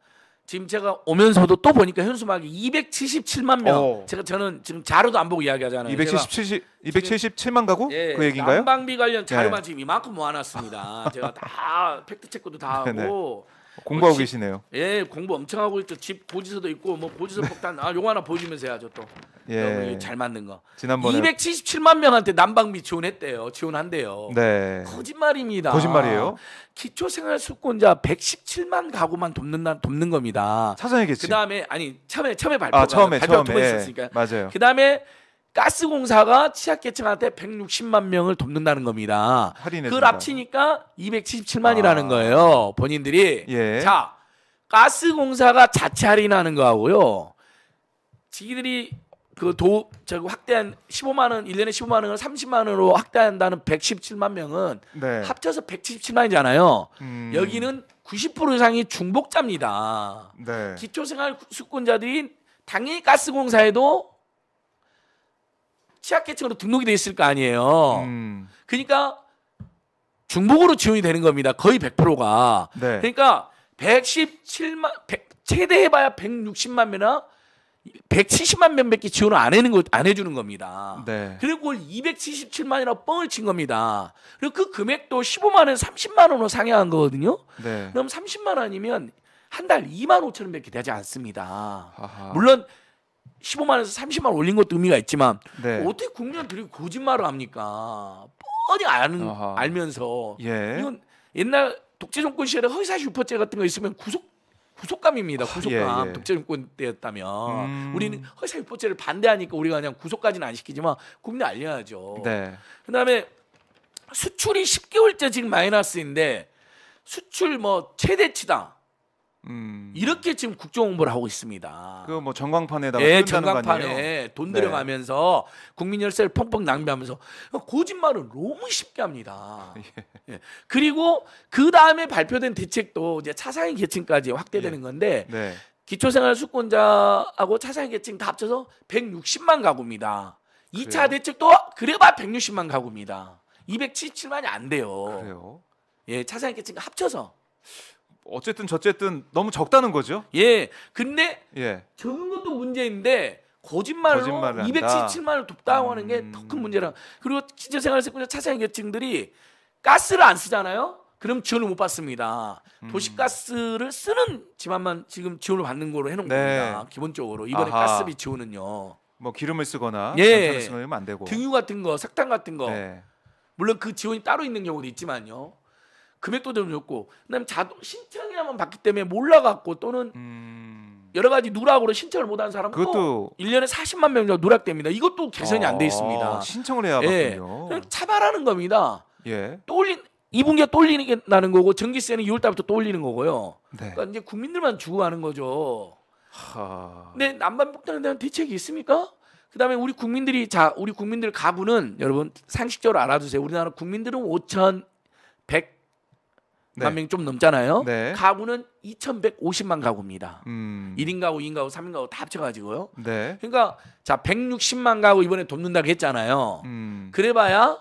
S2: 지금 제가 오면서도 또 보니까 현수막이 277만 명. 오. 어. 제가 저는 지금 자료도 안 보고 이야기하잖아요. 277 277만 가구? 예, 그 얘기인가요? 난방비 관련 자료만 네. 지금 이만큼 모아놨습니다. 제가 다 [LAUGHS] 팩트 체크도 다 네, 네. 하고 공부하고 뭐 집, 계시네요. 예, 공부 엄청 하고 있죠. 집 보지서도 있고 뭐 보지서 폭탄 아 요거 하나 보여주면서 해야죠 또. 예. 잘 맞는 거. 지난번에 277만 명한테 난방비 지원했대요. 지원한대요. 네. 거짓말입니다. 거짓말이에요? 기초생활수급자 117만 가구만 돕는 날 돕는 겁니다. 사전에 계치. 그다음에 아니 처음에 처음에 발표 아, 처음에 발표 처음에 있 맞아요. 그다음에 가스공사가 취약계층한테 160만 명을 돕는다는 겁니다. 그걸 합치니까 277만이라는 아. 거예요. 본인들이. 예. 자, 가스공사가 자체 할인하는 거하고요. 지들이 기 그 그도 저기 확대한 15만 원, 1년에 15만 원을 30만 원으로 확대한다는 117만 명은 네. 합쳐서 177만이잖아요. 음. 여기는 90% 이상이 중복자입니다. 네. 기초생활 수권자들이 당연히 가스공사에도 취약계층으로 등록이 돼 있을 거 아니에요. 음. 그러니까 중복으로 지원이 되는 겁니다. 거의 100%가. 네. 그러니까 117만 100, 최대 해봐야 160만 명이나 170만 명밖에 지원을 안 해는 안 해주는 겁니다. 네. 그리고 그걸 277만이나 뻥을 친 겁니다. 그리고 그 금액도 15만 원, 30만 원으로 상향한 거거든요. 네. 그럼 30만 원이면 한 달 2만 5천 원밖에 되지 않습니다. 아하. 물론 15만에서 30만 올린 것도 의미가 있지만 네. 어떻게 국민한테 거짓말을 합니까? 뻔히 아는 어허. 알면서 예. 이건 옛날 독재 정권 시절에 허위사실 유포죄 같은 거 있으면 구속 구속감입니다. 아, 구속감 예, 예. 독재 정권 때였다면 음. 우리는 허위사실 유포죄를 반대하니까 우리가 그냥 구속까지는 안 시키지만 국민에 알려야죠. 네. 그다음에 수출이 10개월째 지금 마이너스인데 수출 뭐 최대치다. 음. 이렇게 지금 국정 홍보를 하고 있습니다. 그 뭐 전광판에다가 예, 전광판에 돈 네. 들여가면서 네. 국민 열쇠를 펑펑 낭비하면서 거짓말을 너무 쉽게 합니다. [LAUGHS] 예. 예. 그리고 그 다음에 발표된 대책도 이제 차상위 계층까지 확대되는 예. 건데 네. 기초생활 수권자하고 차상위 계층 다 합쳐서 160만 가구입니다. 2차 그래요? 대책도 그래봐 160만 가구입니다. 277만이 안 돼요. 그래요? 예, 차상위 계층 합쳐서 어쨌든 저쨌든 너무 적다는 거죠. 예. 근데 예. 적은 것도 문제인데 거짓말로 277만 원을 돕다고 하는 게 더큰 음. 문제라. 그리고 기저생활세권자 차상위계층들이 가스를 안 쓰잖아요. 그럼 지원을 못 받습니다. 음. 도시가스를 쓰는 집안만 지금 지원을 받는 거로 해놓은 네. 겁니다. 기본적으로 이번에 아하. 가스비 지원은요. 뭐
S1: 기름을 쓰거나
S2: 예. 쓰면 안 되고 등유 같은 거, 석탄 같은 거. 네. 물론 그 지원이 따로 있는 경우도 있지만요. 금액도 좀 적고 그다음에 자동 신청 한번 받기 때문에 몰라갖고 또는 음... 여러 가지 누락으로 신청을 못한 사람도 그것도 1년에 40만 명 정도 누락됩니다. 이것도 개선이 아... 안돼 있습니다. 신청을 해야 예. 받군요. 차별하는 겁니다. 예. 또 올린 이분기가 또 올리는 게 나는 거고 전기세는 2월 달부터 또 올리는 거고요. 네. 그러니까 이제 국민들만 주고 하는 거죠.
S1: 하...
S2: 남데 난반폭탄에 대한 대책이 있습니까? 그다음에 우리 국민들이 자 우리 국민들 가부는 여러분 상식적으로 알아두세요. 우리나라 국민들은 5천 네. 만명 좀 넘잖아요. 네. 가구는 2,150만 가구입니다. 음. 1인 가구, 2인 가구, 3인 가구 다 합쳐가지고요. 네. 그러니까 자 160만 가구 이번에 돕는다고 했잖아요. 음. 그래봐야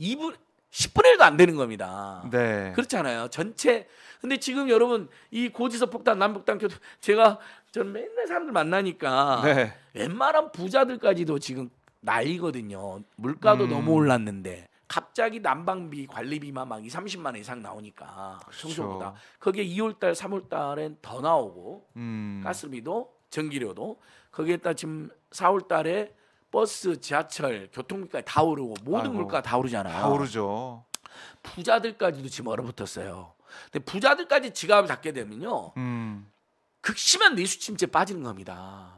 S2: 2분 10분의 1도 안 되는 겁니다. 네. 그렇잖아요. 전체. 근데 지금 여러분 이 고지서 폭탄, 남북단 교통 제가 저는 맨날 사람들 만나니까 네. 웬만한 부자들까지도 지금 나이거든요 물가도 음. 너무 올랐는데 갑자기 난방비 관리비만 막 2, 30만 원 이상 나오니까 청소보다 그 거기에 2월 달, 3월 달엔 더 나오고 음. 가스비도 전기료도 거기에다 지금 4월 달에 버스, 지하철, 교통비까지 다 오르고 모든 아이고, 물가 다 오르잖아요. 다 오르죠. 부자들까지도 지금 얼어붙었어요. 근데 부자들까지 지갑을 잡게 되면요. 음. 극심한 내수 침체 빠지는 겁니다.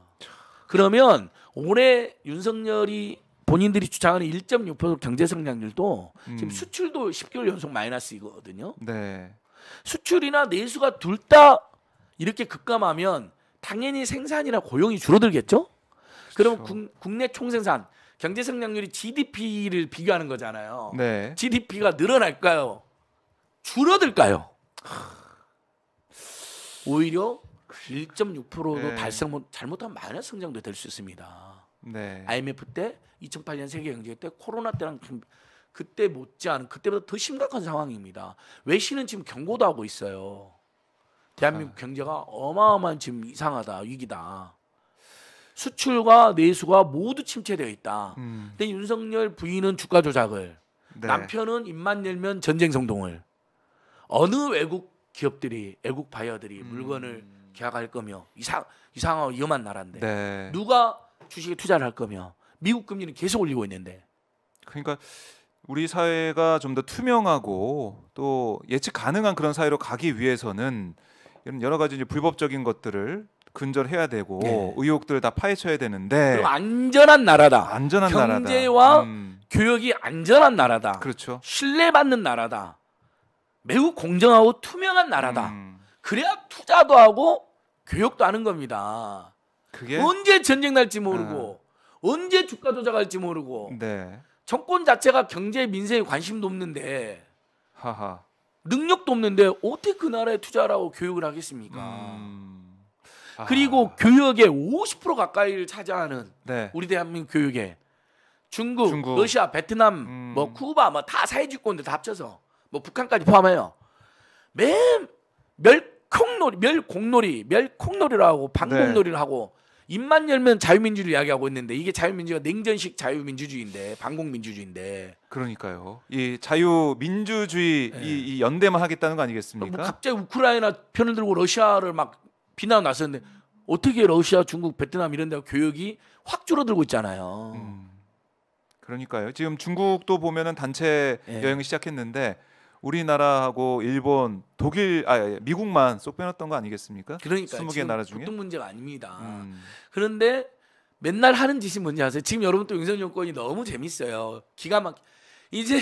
S2: 그러면 올해 윤석열이 본인들이 주장하는 1.6% 경제 성장률도 음. 지금 수출도 10개월 연속 마이너스이거든요. 네. 수출이나 내수가 둘 다 이렇게 급감하면 당연히 생산이나 고용이 줄어들겠죠. 그렇죠. 럼 국내 총생산 경제 성장률이 GDP를 비교하는 거잖아요. 네. GDP가 늘어날까요? 줄어들까요? 오히려 1.6%도 그러니까. 네. 달성 잘못하면 마이너스 성장도 될 수 있습니다. 네. IMF 때 2008년 세계 경제 때 코로나 때랑 그때 못지않은 그때보다 더 심각한 상황입니다. 외신은 지금 경고도 하고 있어요. 대한민국 아. 경제가 어마어마한 지금 이상하다 위기다. 수출과 내수가 모두 침체되어 있다. 음. 근데 윤석열 부인은 주가 조작을, 네. 남편은 입만 열면 전쟁 성동을. 어느 외국 기업들이, 외국 바이어들이 음. 물건을 계약할 거며 이상 이상하고 위험한 나라인데 네. 누가 주식에 투자를 할 거며 미국 금리는 계속 올리고 있는데. 그러니까 우리
S1: 사회가 좀 더 투명하고 또 예측 가능한 그런 사회로 가기 위해서는 이런 여러 가지 이제 불법적인 것들을 근절해야 되고 네. 의혹들을 다 파헤쳐야 되는데
S2: 안전한 나라다. 안전한 경제와 나라다. 음. 교육이 안전한 나라다. 그렇죠. 신뢰받는 나라다. 매우 공정하고 투명한 나라다. 음. 그래야 투자도 하고 교육도 하는 겁니다. 그게... 언제 전쟁 날지 모르고 아... 언제 주가 조작할지 모르고 네. 정권 자체가 경제 민생에 관심도 없는데 하하. 능력도 없는데 어떻게 그 나라에 투자라고 교육을 하겠습니까? 음... 그리고 아. 교역에50% 가까이를 차지하는 네. 우리 대한민국 교육에 중국, 중국. 러시아, 베트남, 음... 뭐 쿠바, 뭐 다사회주권들다 합쳐서 뭐 북한까지 포함해요. 맨 멸, 콩놀이, 멸공놀이, 멸콩놀이라고 네. 방공놀이를 네. 하고 입만 열면 자유민주주의 이야기하고 있는데 이게 자유민주주의가 냉전식 자유민주주의인데 반공민주주의인데
S1: 그러니까요.
S2: 이 자유민주주의 네. 이, 예. 이, 연대만 하겠다는 거 아니겠습니까? 뭐 갑자기 우크라이나 편을 들고 러시아를 막 비난 나섰는데 어떻게 러시아, 중국, 베트남 이런 데가 교역이 확 줄어들고 있잖아요. 음. 그러니까요. 지금 중국도 보면은
S1: 단체 네. 여행을 시작했는데 우리나라하고 일본, 독일, 아 예, 미국만
S2: 쏙 빼놨던 거 아니겠습니까? 그러니까 20개 나라 중에 보통 문제가 아닙니다. 음. 그런데 맨날 하는 짓이 뭔지 아세요? 지금 여러분 또 윤석 정권이 너무 재밌어요. 기가 막 이제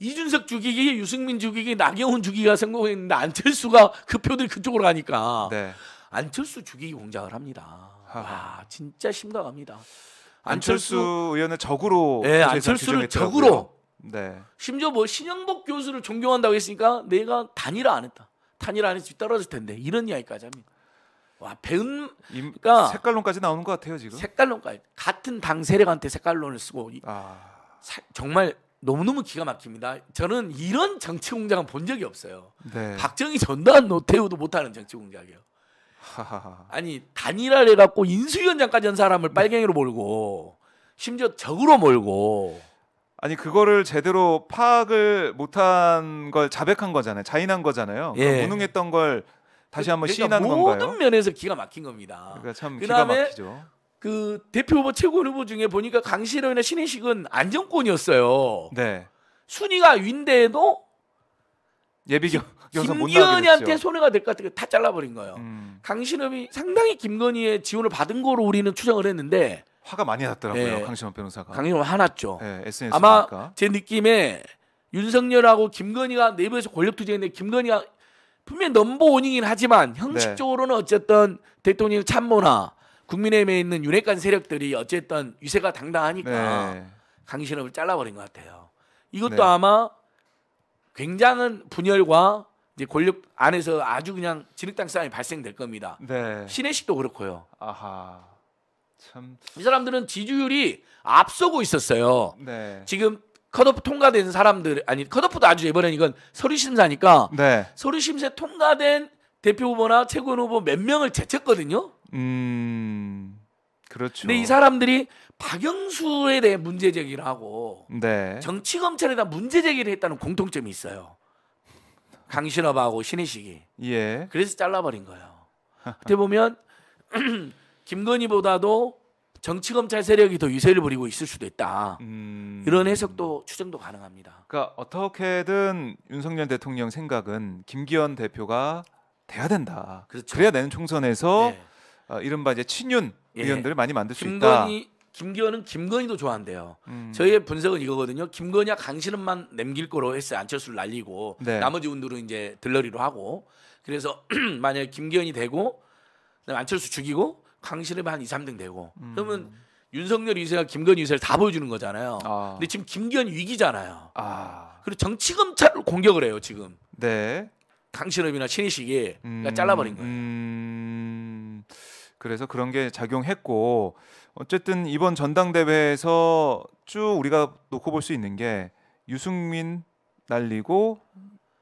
S2: 이준석 죽이기, 유승민 죽이기, 나경원 죽이기가 성공했는데 안철수가 그 표들 그쪽으로 가니까 네. 안철수 죽이기 공작을 합니다. 하 진짜 심각합니다. 안철수, 안철수
S1: 의원을 적으로 네, 예, 그 안철수를 적으로
S2: 네. 심지어 뭐 신영복 교수를 존경한다고 했으니까 내가 단일화 안 했다. 단일화 안 했으면 떨어질 텐데 이런 이야기까지 합니다. 와 배은 그러니까 색깔론까지 나오는 것 같아요 지금. 색깔론까지 같은 당 세력한테 색깔론을 쓰고 아... 사, 정말 너무너무 기가 막힙니다. 저는 이런 정치 공작은 본 적이 없어요. 네. 박정희 전두환 노태우도 못하는 정치 공작이에요. 아니 단일화를 해갖고 인수위원장까지 한 사람을 빨갱이로 몰고 심지어 적으로 몰고 아니 그거를 제대로
S1: 파악을 못한 걸 자백한 거잖아요. 자인한 거잖아요. 그러니까 예. 무능했던 걸
S2: 다시 한번 그러니까 시인하는 모든 건가요? 모든 면에서 기가 막힌 겁니다. 그러니까 참 기가 막히죠. 그 대표 후보 최고 후보 중에 보니까 강신호이나 신인식은 안정권이었어요. 네. 순위가 윈대에도 예비 경선 김건희한테 손해가 될 것 같아요. 다 잘라버린 거예요. 음. 강신업이 상당히 김건희의 지원을 받은 거로 우리는 추정을 했는데 화가 많이 났더라고요. 네.
S1: 강신원 변호사가. 강신원
S2: 화났죠. 네, SNS 아마 보니까. 제 느낌에 윤석열하고 김건희가 내부에서 권력 투쟁인데 김건희가 분명 넘버 원이긴 하지만 네. 형식적으로는 어쨌든 대통령 참모나 국민의힘에 있는 윤핵관 세력들이 어쨌든 유세가 당당하니까 네. 강신업을 잘라버린 것 같아요. 이것도 네. 아마 굉장한 분열과 이제 권력 안에서 아주 그냥 진흙탕 싸움이 발생될 겁니다. 네. 신혜식도 그렇고요. 아하. 참. 이 사람들은 지지율이 앞서고 있었어요. 네. 지금 컷오프 통과된 사람들 아니 컷오프도 아주 이번엔 이건 서류 심사니까 네. 서류 심사 통과된 대표 후보나 최고위 후보 몇 명을 제쳤거든요.
S1: 음. 그렇죠.
S2: 근데 이 사람들이 박영수에 대해 문제 제기를 하고
S1: 네. 정치
S2: 검찰에 대한 문제 제기를 했다는 공통점이 있어요. 강신업하고 신의식이. 예. 그래서 잘라버린 거예요. 어떻게 보면 [CLEARS THROAT] 김건희보다도 정치검찰 세력이 더위세를 부리고 있을 수도 있다. 음... 이런 해석도 추정도 가능합니다.
S1: 그러니까 어떻게든 윤석열 대통령 생각은 김기현 대표가 돼야 된다. 그렇죠. 그래야 내는 총선에서 네. 어, 이른바 이제 친윤 예. 의원들을 많이 만들 수 김건희, 있다.
S2: 김기현은 김건희도 좋아한대요. 음. 저희의 분석은 이거거든요. 김건희와 강신은만 남길 거로 했어요. 안철수를 날리고 네. 나머지 분들은 이제 들러리로 하고 그래서 [CLEARS THROAT] 만약에 김기현이 되고 안철수 죽이고 강실이면 한 2, 3등 되고 음. 그러면 윤석열 위세가 김건 위세를 다 보여주는 거잖아요. 아. 근데 지금 김기현 위기잖아요. 아. 그리고 정치 검찰을 공격을 해요 지금. 네. 강신업이나 신의식이 음. 그러니까 잘라버린
S1: 거예요. 음. 그래서 그런 게 작용했고 어쨌든 이번 전당대회에서 쭉 우리가 놓고 볼 수 있는 게 유승민 날리고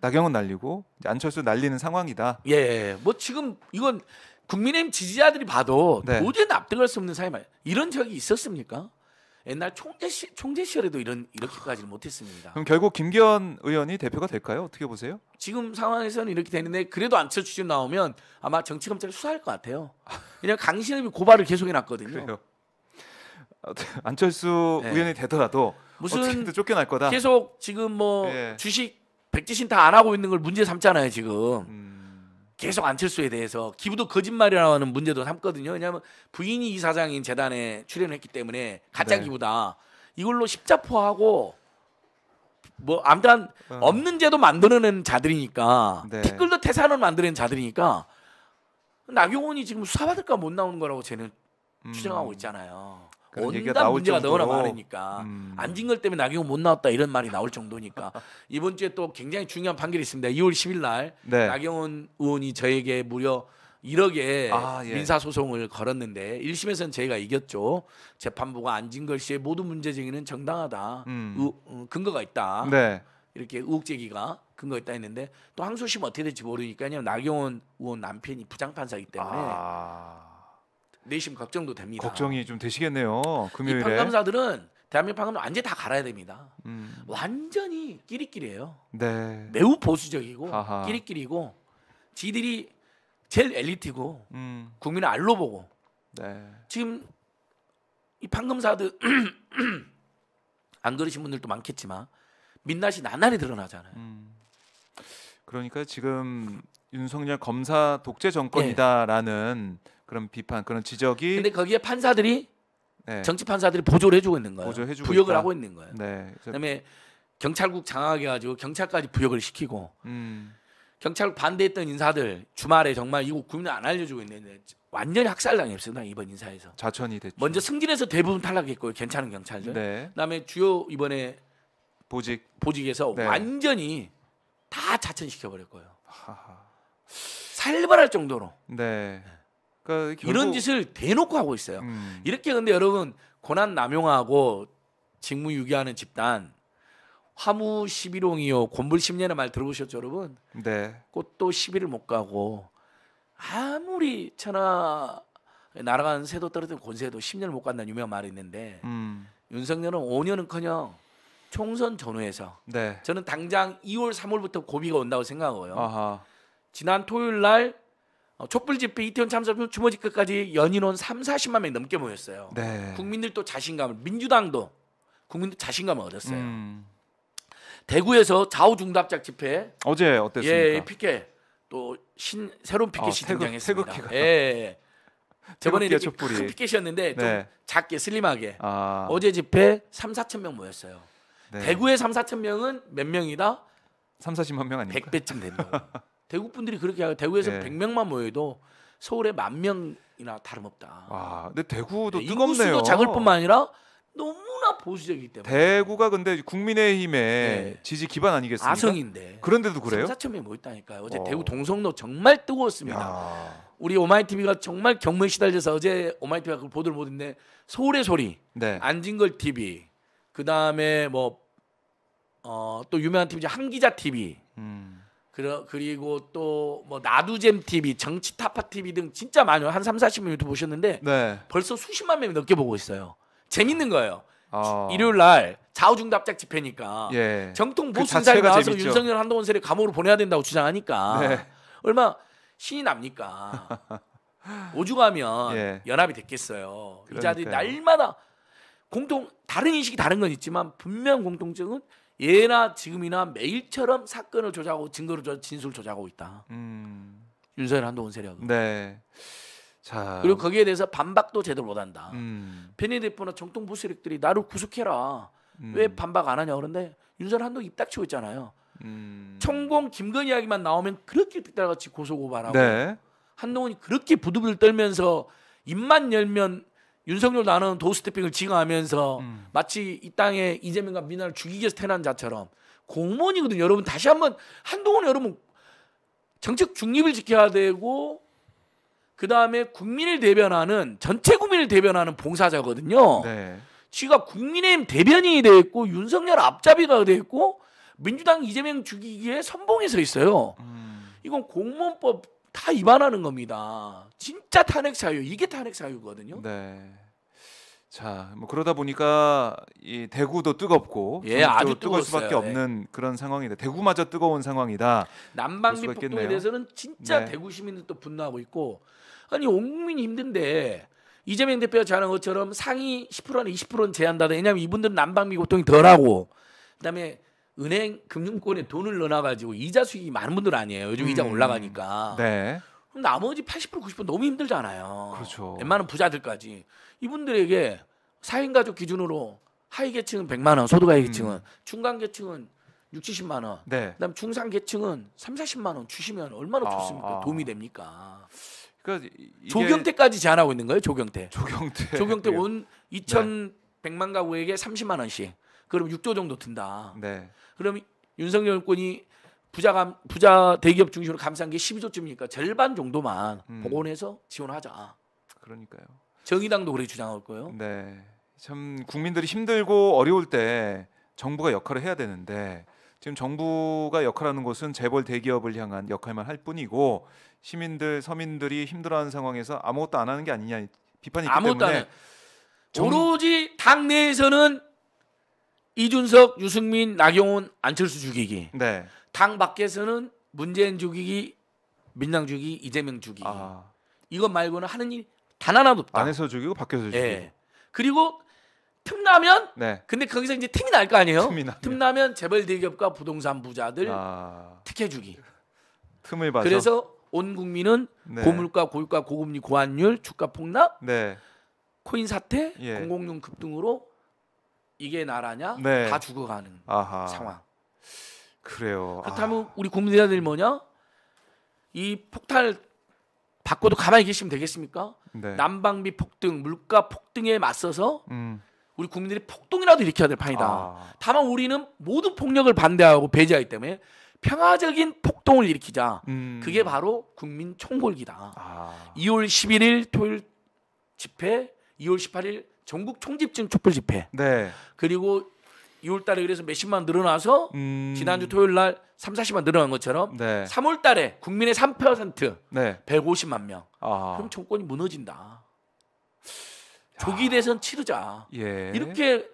S1: 나경원 날리고 안철수 날리는 상황이다.
S2: 예, 예, 예. 뭐 지금 이건 국민의힘 지지자들이 봐도 네. 도저히 납득할 수 없는 사회말 이런 적이 있었습니까? 옛날 총재 시, 총재 시절에도 이런 이렇게까지는 못했습니다. 그럼
S1: 결국 김기현 의원이 대표가 될까요? 어떻게 보세요?
S2: 지금 상황에서는 이렇게 되는데 그래도 안철 수진 나오면 아마 정치 검찰이 수사할 것 같아요. 그냥 강신업이 고발을 계속 해놨거든요. 그래요. 어, 네. 안철수 네. 의원이 되더라도 무슨 쫓겨날 거다. 계속 지금 뭐 네. 주식 백지신 다 안 하고 있는 걸 문제 삼잖아요 지금. 음. 계속 안철수에 대해서 기부도 거짓말이라고 하는 문제도 삼거든요. 왜냐하면 부인이 이사장인 재단에 출연했기 때문에 가짜 네. 기부다. 이걸로 십자포하고 뭐 아무튼 어. 없는 제도 만들어낸 자들이니까 네. 티끌도 태산을 만들어낸 자들이니까 나경원이 지금 수사받을까 못 나오는 거라고 쟤는 음. 추정하고 있잖아요. 온다 문제가 정도로. 너무나 많으니까 음. 안진걸 때문에 나경원 못 나왔다 이런 말이 나올 정도니까 이번 주에 또 굉장히 중요한 판결이 있습니다. 2월 10일 날 네. 나경원 의원이 저에게 무려 1억의 아, 예. 민사 소송을 걸었는데 1심에서는 저희가 이겼죠. 재판부가 안진걸 씨의 모든 문제 제기는 정당하다, 음. 의, 어, 근거가 있다. 네. 이렇게 의혹 제기가 근거가 있다 했는데 또 항소심 어떻게 될지 모르니까요. 나경원 의원 남편이 부장판사이기 때문에 아. 내심 걱정도 됩니다. 걱정이
S1: 좀 되시겠네요. 금요일에. 이
S2: 판검사들은 대한민국 판검사 완전 다 갈아야 됩니다. 음. 완전히 끼리끼리예요. 네. 매우 보수적이고 아하. 끼리끼리고 지들이 제일 엘리트고 음. 국민을 알로 보고 네. 지금 이 판검사들 [CLEARS THROAT] 안 그러신 분들도 많겠지만 민낯이 나날이 드러나잖아요. 음. 그러니까 지금 윤석열 검사
S1: 독재 정권이다라는 네. 그런 비판, 그런 지적이 근데 거기에 판사들이
S2: 네. 정치 판사들이 보조를 해주고 있는 거예요. 보조해주고 부역을 있다. 하고 있는 거예요. 네. 그다음에 경찰국 장악해 가지고 경찰까지 부역을 시키고 음. 경찰 반대했던 인사들 주말에 정말 이거국민들안 알려주고 있는데 완전히 학살당했어요다 이번 인사에서. 좌천이 됐죠. 먼저 승진해서 대부분 탈락했고요. 괜찮은 경찰들. 네. 그다음에 주요 이번에 보직 보직에서 네. 완전히 다 자천시켜 버렸고요. 살벌할 정도로. 네. 그러니까 결국... 이런 짓을 대놓고 하고 있어요. 음. 이렇게 근데 여러분 권한 남용하고 직무 유기하는 집단 화무 11홍이요 곤불 10년의 말 들어보셨죠 여러분? 네. 꽃도 10일을 못 가고 아무리 천하 날아가는 새도 떨어뜨린 곤새도 10년을 못 간다는 유명한 말이 있는데 음. 윤석열은 5년은커녕 총선 전후에서 네. 저는 당장 2월 3월부터 고비가 온다고 생각하고요. 아하. 지난 토요일 날 어, 촛불 집회 이태원 참사 주머니 끝까지 연인온 3, 40만 명 넘게 모였어요. 네. 국민들 도 자신감을 민주당도 국민들 자신감을 얻었어요. 음. 대구에서 좌우 중답작 집회
S1: 어제 어땠습니까? 예, 예
S2: 피켓 또 신 새로운 피켓이 어, 등장했습니다. 태극, 예, 예.
S1: 저번에 이렇게 그 큰 피켓이었는데 좀 네.
S2: 작게 슬림하게 아. 어제 집회 3, 4천 명 모였어요. 네. 대구에 3, 4천 명은 몇 명이다? 3, 40만 명 아닙니까? 100배쯤 된다고. [LAUGHS] 대구 분들이 그렇게 하고 대구에서 예. 100명만 모여도 서울에 만 명이나 다름없다. 와, 아, 근데 대구도 네, 뜨겁네요. 작을 뿐만 아니라 너무나 보수적이기 때문에.
S1: 대구가 근데 국민의힘의 네. 지지
S2: 기반 아니겠습니까? 아성인데. 그런데도 그래요? 4천 명이 모였다니까요. 어제 오. 어. 대구 동성로 정말 뜨거웠습니다. 야. 우리 오마이TV가 정말 경무에 시달려서 어제 오마이TV가 그 보도를 못했는데 서울의 소리, 네. 안진걸 TV, 그 다음에 뭐 어, 유명한 TV 한기자 TV, 음. 그리고 또 뭐 나두잼 TV, 정치타파 TV 등 진짜 많이 한 3, 4 0명 유튜브 보셨는데 네. 벌써 수십만 명이 넘게 보고 있어요. 재밌는 거예요. 어. 일요일 날 좌우중답작 집회니까 예. 정통 보수 그 인사에 나와서 재밌죠. 윤석열 한동훈 세력 감옥으로 보내야 된다고 주장하니까 네. 얼마 신이 납니까? 오죽하면 [LAUGHS] 예. 연합이 됐겠어요. 그러니까요. 이 자들이 날마다 공통 다른 인식이 다른 건 있지만 분명 공통점은 예나 지금이나 매일처럼 사건을 조작하고 증거를 조작, 진술을 조작하고 있다. 음. 윤석열
S1: 한동훈 세력. 네. 자. 그리고
S2: 거기에 대해서 반박도 제대로 못한다. 음. 편의대포나 정통 부수력들이 나를 구속해라. 음. 왜 반박 안 하냐 그런데 윤석열 한동훈 입 닥치고 있잖아요. 음. 총공 김건 이야기만 나오면 그렇게 빗달같이 고소고발하고 네. 한동훈이 그렇게 부들부들 떨면서 입만 열면 윤석열 나는 도스태핑을 지가하면서 음. 마치 이 땅에 이재명과 민화를 죽이기 위해서 태어난 자처럼 공무원이거든요. 여러분 다시 한 번 한동훈 여러분 정책 중립을 지켜야 되고 그 다음에 국민을 대변하는 전체 국민을 대변하는 봉사자거든요. 네. 지가 국민의힘 대변인이 돼 있고 윤석열 앞잡이가 돼 있고 민주당 이재명 죽이기에 선봉에 서 있어요. 음. 이건 공무원법 다 위반하는 겁니다. 진짜 탄핵 사유 이게 탄핵 사유거든요.
S1: 네. 자, 뭐 그러다 보니까 이 대구도 뜨겁고 예, 아주 뜨거울 수밖에 네. 없는
S2: 그런 상황이다.
S1: 대구마저 뜨거운 상황이다. 난방비 폭동에 대해서는 진짜 네. 대구
S2: 시민들 또 분노하고 있고 아니 온 국민이 힘든데 이재명 대표가 잘는 것처럼 상위 10%나 20%는 제한다 왜냐하면 이분들은 난방비 고통이 덜하고 그다음에 은행 금융권에 돈을 넣어놔가지고 이자 수익이 많은 분들 아니에요. 요즘 음. 이자 올라가니까. 네. 그럼 나머지 80% 90% 너무 힘들잖아요. 그렇죠. 웬만한 부자들까지 이분들에게 사인 가족 기준으로 하위 계층은 100만 원, 소득하위 계층은 음. 중간 계층은 6, 70만 원. 네. 그다음 중상 계층은 3, 40만 원 주시면 얼마나 아, 좋습니까? 아, 아. 도움이 됩니까? 그러니까 이게... 조경태까지 제안하고 있는 거예요, 조경태. 조경태. 조경태 [LAUGHS] 온 2,100만 가구에게 30만 원씩. 그럼 6조 정도 든다. 네. 그럼 윤석열 권이 부자 감, 부자 대기업 중심으로 감싼 게 12조쯤이니까 절반 정도만 음. 복원해서 지원하자. 그러니까요. 정의당도 그렇게 주장할 거예요. 네. 참
S1: 국민들이 힘들고 어려울 때 정부가 역할을 해야 되는데 지금 정부가 역할하는 것은 재벌 대기업을 향한 역할만 할 뿐이고 시민들 서민들이 힘들어하는 상황에서 아무것도 안 하는 게 아니냐 비판이 있기 아무것도 때문에 정...
S2: 오로지 당내에서는 이준석, 유승민, 나경원, 안철수 죽이기. 네. 당 밖에서는 문재인 죽이기, 민당 죽이기, 이재명 죽이기. 아. 이것 말고는 하는 일 단 하나도 없다. 안에서 죽이고 밖에서 예. 죽이고. 예. 그리고 틈나면 네. 근데 거기서 이제 틈이 날 거 아니에요? 틈이 나면. 틈나면 재벌 대기업과 부동산 부자들 아... 특혜 주기. 틈을 봐서. 그래서 온 국민은 네. 고물가, 고유가, 고금리, 고환율, 주가 폭락, 네. 코인 사태, 예. 공공용 급등으로 이게 나라냐? 네. 다 죽어가는 아하. 상황.
S1: 그래요.
S2: 그렇다면 아. 우리 국민들이 뭐냐? 이 폭탄을 받고도 가만히 계시면 되겠습니까? 네. 난방비 폭등, 물가 폭등에 맞서서 음. 우리 국민들이 폭동이라도 일으켜야 될 판이다. 아. 다만 우리는 모든 폭력을 반대하고 배제하기 때문에 평화적인 폭동을 일으키자. 음. 그게 바로 국민 총궐기다. 아. 2월 11일 토요일 집회, 2월 18일 전국 총집중 촛불 집회. 네. 그리고 2월 달에 그래서 몇십만 늘어나서
S1: 음... 지난주
S2: 토요일 날 3, 40만 늘어난 것처럼 네. 3월 달에 국민의 3% 네. 150만 명. 아... 그럼 정권이 무너진다. 조기 대선 치르자. 예. 이렇게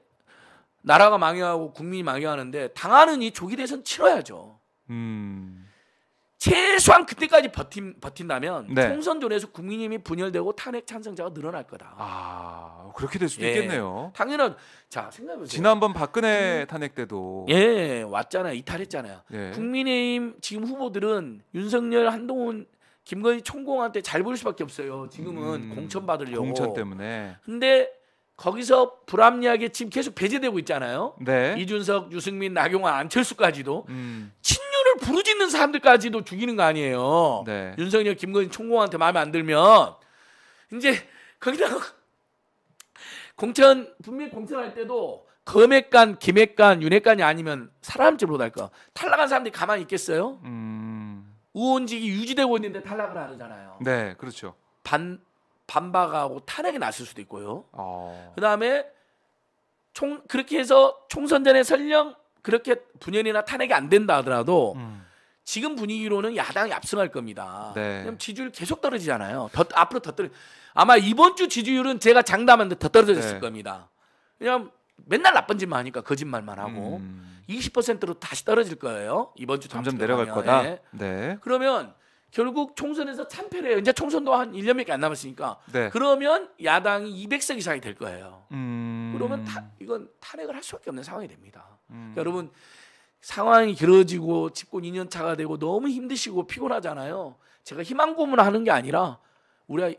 S2: 나라가 망해하고 국민이 망해하는데 당하는 이 조기 대선 치러야죠.
S1: 음...
S2: 최소한 그때까지 버틴 버틴다면 네. 총선 전에서 국민의힘이 분열되고 탄핵 찬성자가 늘어날 거다. 아 그렇게 될 수도 예. 있겠네요. 당연한 자 생각해보세요. 지난번
S1: 박근혜 음, 탄핵 때도 예
S2: 왔잖아요 이탈했잖아요. 예. 국민의힘 지금 후보들은 윤석열 한동훈 김건희 총공한테 잘보 수밖에 없어요. 지금은 음, 공천 받으려고 공천 때문에. 근데 거기서 불합리하게 지금 계속 배제되고 있잖아요. 네. 이준석, 유승민, 나경원, 안철수까지도 음. 이걸 부르짖는 사람들까지도 죽이는 거 아니에요. 네. 윤석열, 김건희 총공한테 마음에 안 들면 이제 거기다가 [LAUGHS] 공천 분명 공천할 때도 검액간, 김액간, 윤액간이 아니면 사람집 로할까 탈락한 사람들이 가만히 있겠어요? 음... 의원직이 유지되고 있는데 탈락을 하잖아요. 네, 그렇죠. 반 반박하고 탄핵이 났을 수도 있고요. 어... 그다음에 총 그렇게 해서 총선 전에 설령 그렇게 분열이나 탄핵이 안 된다 하더라도 음. 지금 분위기로는 야당이 압승할 겁니다. 네. 그럼 지지율 계속 떨어지잖아요. 더, 앞으로 더 떨어. 아마 이번 주 지지율은 제가 장담한는데더 떨어졌을 네. 겁니다. 왜냐면 맨날 나쁜 짓만 하니까 거짓말만 그 하고 음. 20%로 다시 떨어질 거예요. 이번 주 점점 내려갈 거다. 네. 네. 그러면 결국 총선에서 참패를 해요. 이제 총선도 한 1년밖에 안 남았으니까. 네. 그러면 야당이 200석 이상이 될 거예요. 음... 그러면 타, 이건 탄핵을 할 수밖에 없는 상황이 됩니다. 음. 그러니까 여러분 상황이 길어지고 집권 2년 차가 되고 너무 힘드시고 피곤하잖아요. 제가 희망 고문하는 게 아니라 우리가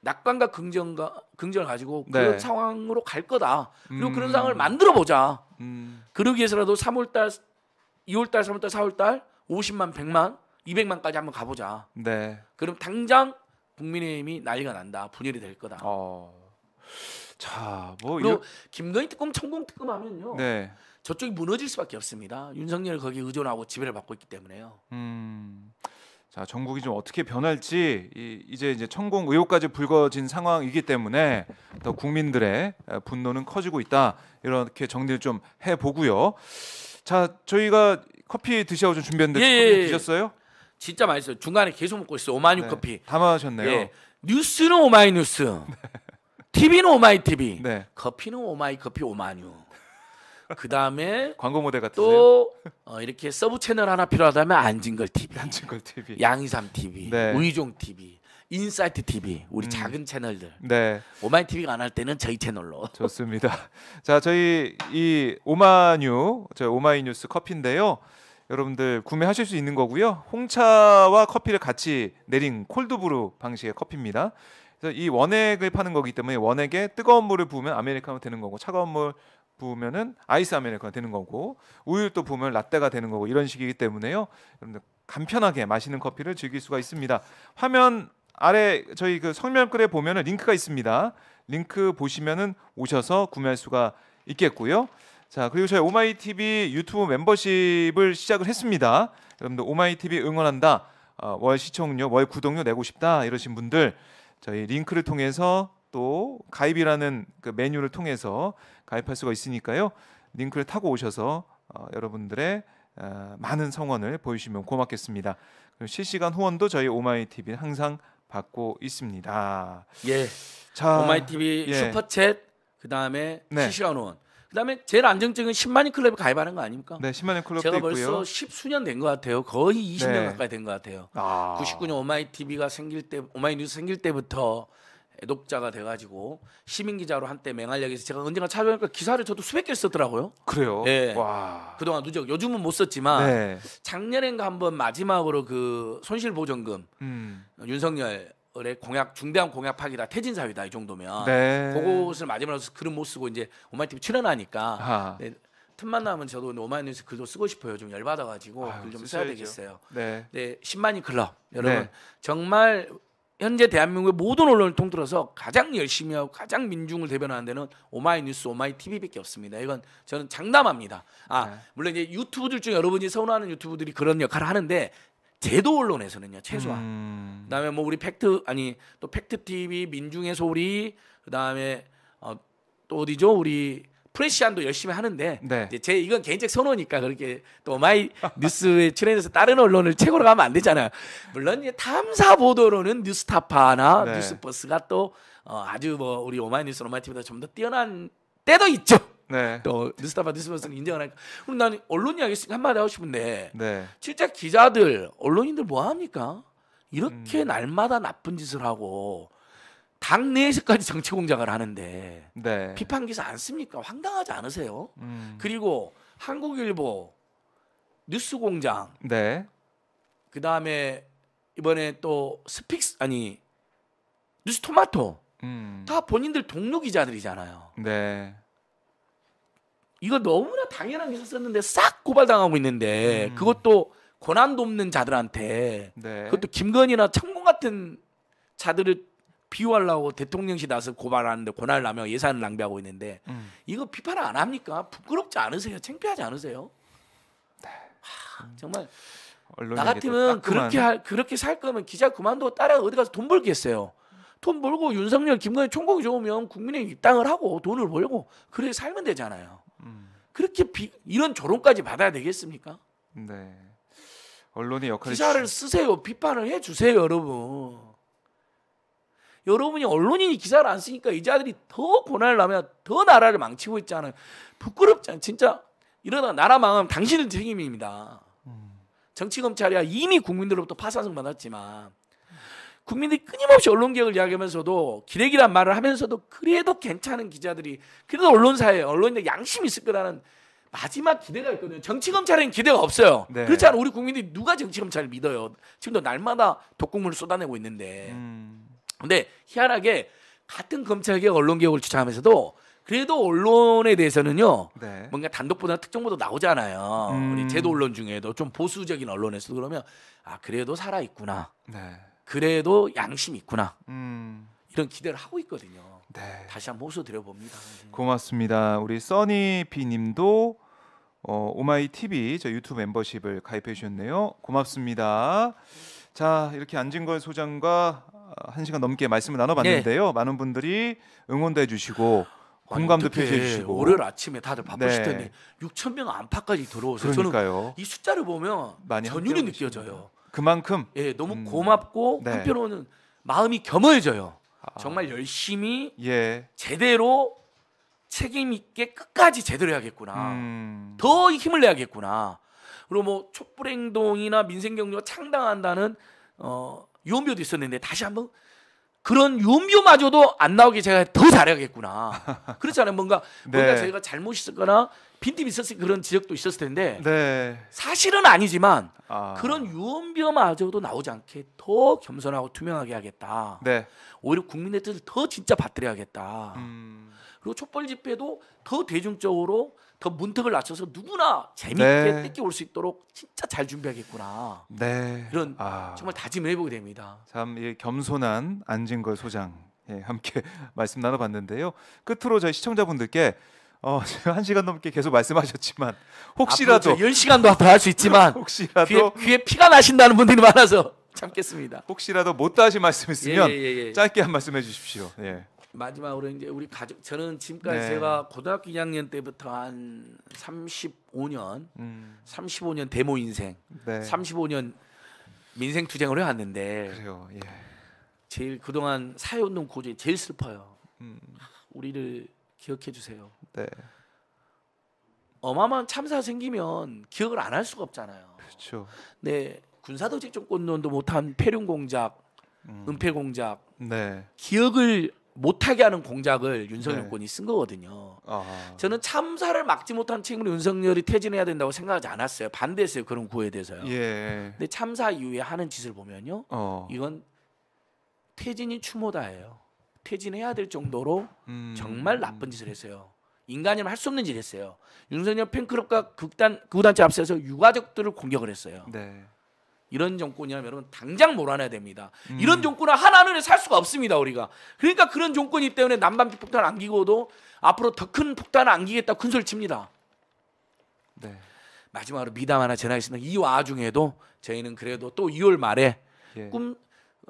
S2: 낙관과 긍정과 긍정을 가지고 네. 그런 네. 상황으로 갈 거다. 그리고 음. 그런 상황을 만들어 보자. 음. 그러기 위해서라도 3월 달, 2월 달, 3월 달, 4월 달 50만, 100만, 200만까지 한번 가보자. 네. 그럼 당장 국민의힘이 난리가 난다. 분열이 될 거다.
S1: 어. 자, 뭐 그리고 이런...
S2: 김건희 특검, 천공 특검하면요. 네. 저쪽이 무너질 수밖에 없습니다. 윤석열 거기 의존하고 지배를 받고 있기 때문에요.
S1: 음. 자 전국이 좀 어떻게 변할지 이, 제 이제 천공 의혹까지 불거진 상황이기 때문에 더 국민들의 분노는 커지고 있다 이렇게 정리를 좀 해보고요. 자 저희가 커피 드시라고 좀 준비했는데 예, 커피 예, 예. 드셨어요?
S2: 진짜 맛있어요. 중간에 계속 먹고 있어요. 오마이뉴 네, 커피. 담아하셨네요 예. 뉴스는 오마이뉴스. [LAUGHS] 네. TV는 오마이 TV. 네. 커피는 오마이 커피 오마뉴 그 다음에 광고 모델 같은세요또 어, 이렇게 서브 채널 하나 필요하다면 안진걸 TV, 안진걸 TV, 양이삼 TV, 네. 우이종 TV, 인사이트 TV 우리 음. 작은 채널들. 네. 오마이 TV가 안 할 때는 저희 채널로.
S1: [LAUGHS] 좋습니다. 자, 저희 이 오마뉴, 저희 오마이 뉴스 커피인데요. 여러분들 구매하실 수 있는 거고요. 홍차와 커피를 같이 내린 콜드브루 방식의 커피입니다. 그래서 이 원액을 파는 거기 때문에 원액에 뜨거운 물을 부으면 아메리카노 되는 거고 차가운 물 부으면은 아이스 아메리카노 되는 거고 우유도또 부으면 라떼가 되는 거고 이런 식이기 때문에요. 여러분들 간편하게 마시는 커피를 즐길 수가 있습니다. 화면 아래 저희 그 설명글에 보면은 링크가 있습니다. 링크 보시면은 오셔서 구매할 수가 있겠고요. 자 그리고 저희 오마이 TV 유튜브 멤버십을 시작을 했습니다. 여러분들 오마이 TV 응원한다. 어, 월 시청료, 월 구독료 내고 싶다 이러신 분들 저희 링크를 통해서 또 가입이라는 그 메뉴를 통해서 가입할 수가 있으니까요. 링크를 타고 오셔서 어, 여러분들의 어, 많은 성원을 보여주시면 고맙겠습니다. 그리고 실시간 후원도 저희 오마이 티비 항상 받고 있습니다. 예. 자, 오마이 TV 예.
S2: 슈퍼챗 그다음에 네. 실시간 후원. 그다음에 제일 안정적인 10만인 클럽에 가입하는 거 아닙니까? 네, 10만인 클럽 제가 벌써 10수년 된 것 같아요. 거의 20년 네. 가까이 된 것 같아요. 아. 99년 오마이 TV가 생길 때 오마이 뉴스 생길 때부터 애독자가 돼가지고 시민 기자로 한때 맹활약해서 제가 언젠가 찾아보니까 기사를 저도 수백 개 썼더라고요. 그래요? 예. 와. 그동안 누적 요즘은 못 썼지만 네. 작년엔가 한번 마지막으로 그 손실 보전금 음. 윤석열 의 공약 중대한 공약 파기다 태진 사위다이 정도면 네. 그것을 마지막으로 글은 못 쓰고 이제 오마이티비 출연하니까 아. 네. 틈만 나면 저도 오마이뉴스 글도 쓰고 싶어요 좀 열받아가지고 글 좀 써야 되겠어요. 네. 네 10만인 클럽 네. 여러분 정말 현재 대한민국의 모든 언론을 통틀어서 가장 열심히 하고 가장 민중을 대변하는 데는 오마이뉴스, 오마이TV밖에 없습니다. 이건 저는 장담합니다. 아 네. 물론 이제 유튜브들 중 여러분이 선호하는 유튜브들이 그런 역할을 하는데 제도 언론에서는요 최소한. 음... 그다음에 뭐 우리 팩트 아니 또 팩트 TV, 민중의 소리, 그다음에 어, 또 어디죠 우리 프레시안도 열심히 하는데 네. 이제 제 이건 개인적 선호니까 그렇게 또 마이 뉴스에 출연해서 다른 언론을 최고로 가면 안 되잖아요. 물론 이제 탐사 보도로는 뉴스타파나 네. 뉴스버스가 또 어, 아주 뭐 우리 오마이뉴스 오마이티보다 좀 더 뛰어난 때도 있죠. 네. 또 뉴스타파 뉴스버스는 인정을 하니까 그럼 난 언론 이야기 한마디 하고 싶은데 네. 진짜 기자들 언론인들 뭐 합니까? 이렇게 음. 날마다 나쁜 짓을 하고 당내에서까지 정치 공작을 하는데 네. 비판 기사 안 씁니까? 황당하지 않으세요? 음. 그리고 한국일보 뉴스 공장 네. 그다음에 이번에 또 스픽스 아니 뉴스 토마토 음. 다 본인들 동료 기자들이잖아요. 네. 이거 너무나 당연한 기사 썼는데 싹 고발당하고 있는데 음. 그것도 권한 도 없는 자들한테 네. 그것도 김건희나 천공 같은 자들을 비유하려고 대통령실 나서 고발하는데 고난을 하며 예산을 낭비하고 있는데 음. 이거 비판을 안 합니까? 부끄럽지 않으세요? 창피하지 않으세요? 네. 하, 정말 나 같으면 그렇게 할, 그렇게 살 거면 기자 그만두고 따라 어디 가서 돈 벌겠어요. 돈 벌고 윤석열, 김건희 총공이 좋으면 국민의 입당을 하고 돈을 벌고 그렇게 살면 되잖아요. 음. 그렇게 비, 이런 조롱까지 받아야 되겠습니까?
S1: 네. 언론의 역할이 기사를
S2: 쓰세요. 비판을 해 주세요, 여러분. 여러분이 언론인이 기사를 안 쓰니까 이 자들이 더 고난을 나면더 나라를 망치고 있잖아요. 부끄럽지 않아요? 진짜 이러다 나라 망하면 당신은 책임입니다. 정치 검찰이야 이미 국민들로부터 파산성 받았지만 국민들이 끊임없이 언론 개혁을 이야기하면서도 기레기란 말을 하면서도 그래도 괜찮은 기자들이 그래도 언론사에 언론인의 양심이 있을 거라는 마지막 기대가 있거든요. 정치 검찰에는 기대가 없어요. 네. 그렇지 않아 우리 국민들이 누가 정치 검찰을 믿어요? 지금도 날마다 독국물을 쏟아내고 있는데. 음. 근데 희한하게 같은 검찰개혁 언론개혁을 주장하면서도 그래도 언론에 대해서는요 네. 뭔가 단독보다 특정보도 나오잖아요 음. 우리 제도 언론 중에도 좀 보수적인 언론에서도 그러면 아 그래도 살아 있구나 네. 그래도 양심이 있구나 음. 이런 기대를 하고 있거든요 네. 다시 한번 호소 드려봅니다
S1: 고맙습니다 우리 써니 비님도 어, 오마이 TV 저 유튜브 멤버십을 가입해 주셨네요 고맙습니다 자 이렇게 안진걸 소장과 아, 한 시간 넘게 말씀을 나눠봤는데요. 네. 많은 분들이 응원도 해주시고 공감도 표시해 주시고 월요일 아침에 다들 바쁘실 네. 텐데
S2: 네. 6천 명 안팎까지 들어오세요. 그러니까요. 저는 이 숫자를 보면 전율이 느껴져요. 그만큼 예, 너무 음, 고맙고 네. 한편로는 마음이 겸허해져요. 아, 정말 열심히 예. 제대로 책임 있게 끝까지 제대로 해야겠구나. 음. 더 힘을 내야겠구나. 그리고 뭐 촛불 행동이나 민생 경제가 창당한다는 어 유언비어도 있었는데 다시 한번 그런 유언비어마저도 안 나오게 제가 더 잘해야겠구나. [LAUGHS] 그렇잖아요. 뭔가 네. 뭔가 저희가 잘못 있었거나 빈틈이 있었을 그런 지적도 있었을 텐데 네. 사실은 아니지만 아... 그런 유언비어마저도 나오지 않게 더 겸손하고 투명하게 하겠다. 네. 오히려 국민의 뜻을 더 진짜 받들여야겠다. 음... 그리고 촛불 집회도 더 대중적으로 더 문턱을 낮춰서 누구나 재미있게 네. 뜯기 올수 있도록 진짜 잘 준비하겠구나.
S1: 네. 이런 아.
S2: 정말 다짐을 해보게 됩니다.
S1: 참 예, 겸손한 안진걸 소장 예, 함께 [LAUGHS] 말씀 나눠봤는데요. 끝으로 저희 시청자분들께 어, [LAUGHS] 제가 한 시간 넘게 계속 말씀하셨지만 혹시라도 열 시간도 더 할 수 있지만 [LAUGHS] 혹시라도 귀에, 귀에, 피가
S2: 나신다는 분들이 많아서
S1: 참겠습니다. 혹시라도 못다 하신 말씀 있으면 예, 예, 예, 예, 짧게 한 말씀 해주십시오. 예.
S2: 마지막으로 이제 우리 가족 저는 지금까지 네. 제가 고등학교 2학년 때부터 한 35년, 음. 35년 데모 인생, 네. 35년 민생 투쟁을 해왔는데 그래요. 예. 제일 그동안 사회운동 고조 제일 슬퍼요. 음. 우리를 기억해 주세요. 네. 어마어마한 참사 생기면 기억을 안 할 수가 없잖아요. 그렇죠. 네, 군사도 직종권론도 못한 폐륜 공작, 음. 은폐 공작, 네. 기억을 못하게 하는 공작을 윤석열 네. 권이 쓴 거거든요. 아. 저는 참사를 막지 못한 책임으 윤석열이 퇴진해야 된다고 생각하지 않았어요. 반대했어요 그런 구호에 대해서요.
S1: 예. 근데
S2: 참사 이후에 하는 짓을 보면요, 어. 이건 퇴진이 추모다예요. 퇴진해야 될 정도로 음. 정말 나쁜 짓을 했어요. 인간이면 할 수 없는 짓을 했어요. 윤석열 팬클럽과 극단 구단체 앞서서 유가족들을 공격을 했어요. 네. 이런 정권이라면 여러분 당장 몰아내야 됩니다. 음. 이런 정권은 하나는 살 수가 없습니다 우리가. 그러니까 그런 정권이 때문에 남반비 폭탄 안기고도 앞으로 더 큰 폭탄을 안기겠다 큰 소리 칩니다. 네. 마지막으로 미담 하나 전하겠습니다. 이 와중에도 저희는 그래도 또 2월 말에 예. 꿈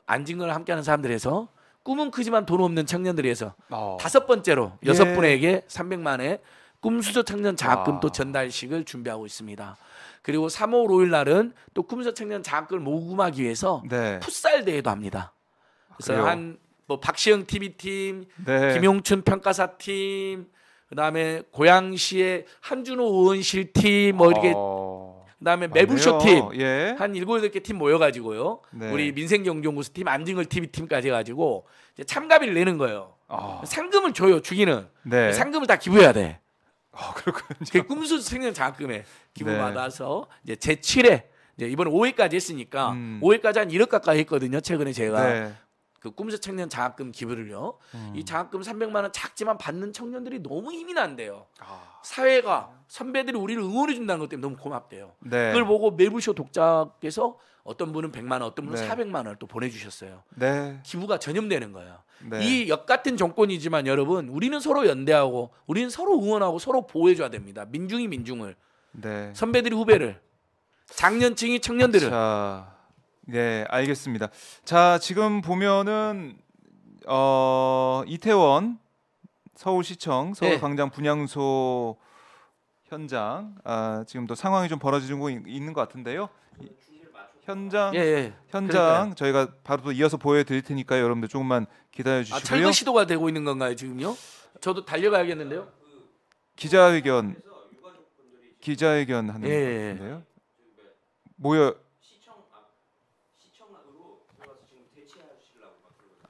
S2: 안진걸 함께하는 사람들에서 꿈은 크지만 돈 없는 청년들에서 어. 다섯 번째로 여섯 예. 분에게 300만의 꿈수저 청년 장금또 아. 전달식을 준비하고 있습니다. 그리고 3월 5일 날은 또 꿈서 청년 장학금을 모금하기 위해서 네. 풋살 대회도 합니다. 그래서 한 뭐 박시영 TV 팀, 네. 김용춘 평가사 팀, 그다음에 고양시의 한준호 의원실 팀뭐 이렇게 어... 그다음에 매불쇼 팀한 예. 일곱 여덟 개팀 모여 가지고요. 네. 우리 민생 경종연구소 팀, 안진걸 TV 팀까지 해 가지고 참가비를 내는 거예요. 어... 상금을 줘요, 주기는. 네. 상금을 다 기부해야 돼. 아, 그렇군요. 그 꿈수 생명 장학금에 기부 네. 받아서 이제 제 7회 이제 이번 5회까지 했으니까 음. 5회까지 한 1억 가까이 했거든요. 최근에 제가 네. 그 꿈수 청년 장학금 기부를요. 음. 이 장학금 300만 원 작지만 받는 청년들이 너무 힘이 난대요. 아. 사회가 선배들이 우리를 응원해 준다는 것 때문에 너무 고맙대요. 네. 그걸 보고 매부쇼 독자께서 어떤 분은 100만 원, 어떤 분은 네. 400만 원을 또 보내주셨어요. 네. 기부가 전염되는 거예요. 네. 이역 같은 정권이지만 여러분 우리는 서로 연대하고 우리는 서로 응원하고 서로 보호해줘야 됩니다. 민중이 민중을, 네. 선배들이 후배를, 장년층이 청년들을. 자, 네, 알겠습니다. 자, 지금
S1: 보면은 어, 이태원 서울시청 서울광장 예. 분향소 현장 아, 지금도 상황이 좀 벌어지고 있는
S2: 것 같은데요. 현장 예, 예. 현장 그러니까요.
S1: 저희가 바로 또 이어서 보여드릴 테니까 여러분들 조금만 기다려 아, 주시고요. 아, 철거
S2: 시도가 되고 있는 건가요 지금요? 저도 달려가야겠는데요.
S1: 기자회견 기자회견 하는 예, 예. 건데요.
S2: 모여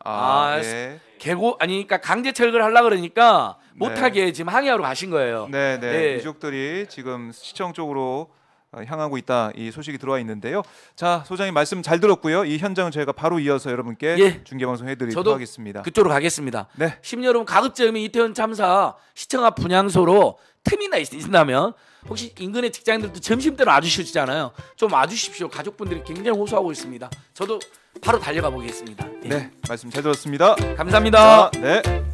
S2: 아, 아 예. 개고 아니 니까 그러니까 강제 철거를 하려 그러니까 네. 못하게 네. 지금 항의하러 가신 거예요. 네, 네, 네.
S1: 유족들이 지금 시청 쪽으로 어, 향하고 있다 이 소식이 들어와 있는데요. 자 소장님 말씀 잘 들었고요. 이 현장은 저희가 바로 이어서 여러분께
S2: 예. 중계방송 해드리도록 하겠습니다. 그쪽으로 가겠습니다. 네. 심여러분 가급적이면 이태원 참사 시청 앞 분향소로 틈이나 있다면 혹시 인근의 직장인들도 점심때로 와주시잖아요. 좀 와주십시오. 가족분들이 굉장히 호소하고 있습니다. 저도 바로 달려가 보겠습니다.
S1: 네, 네 말씀 잘 들었습니다. 감사합니다. 감사합니다. 네.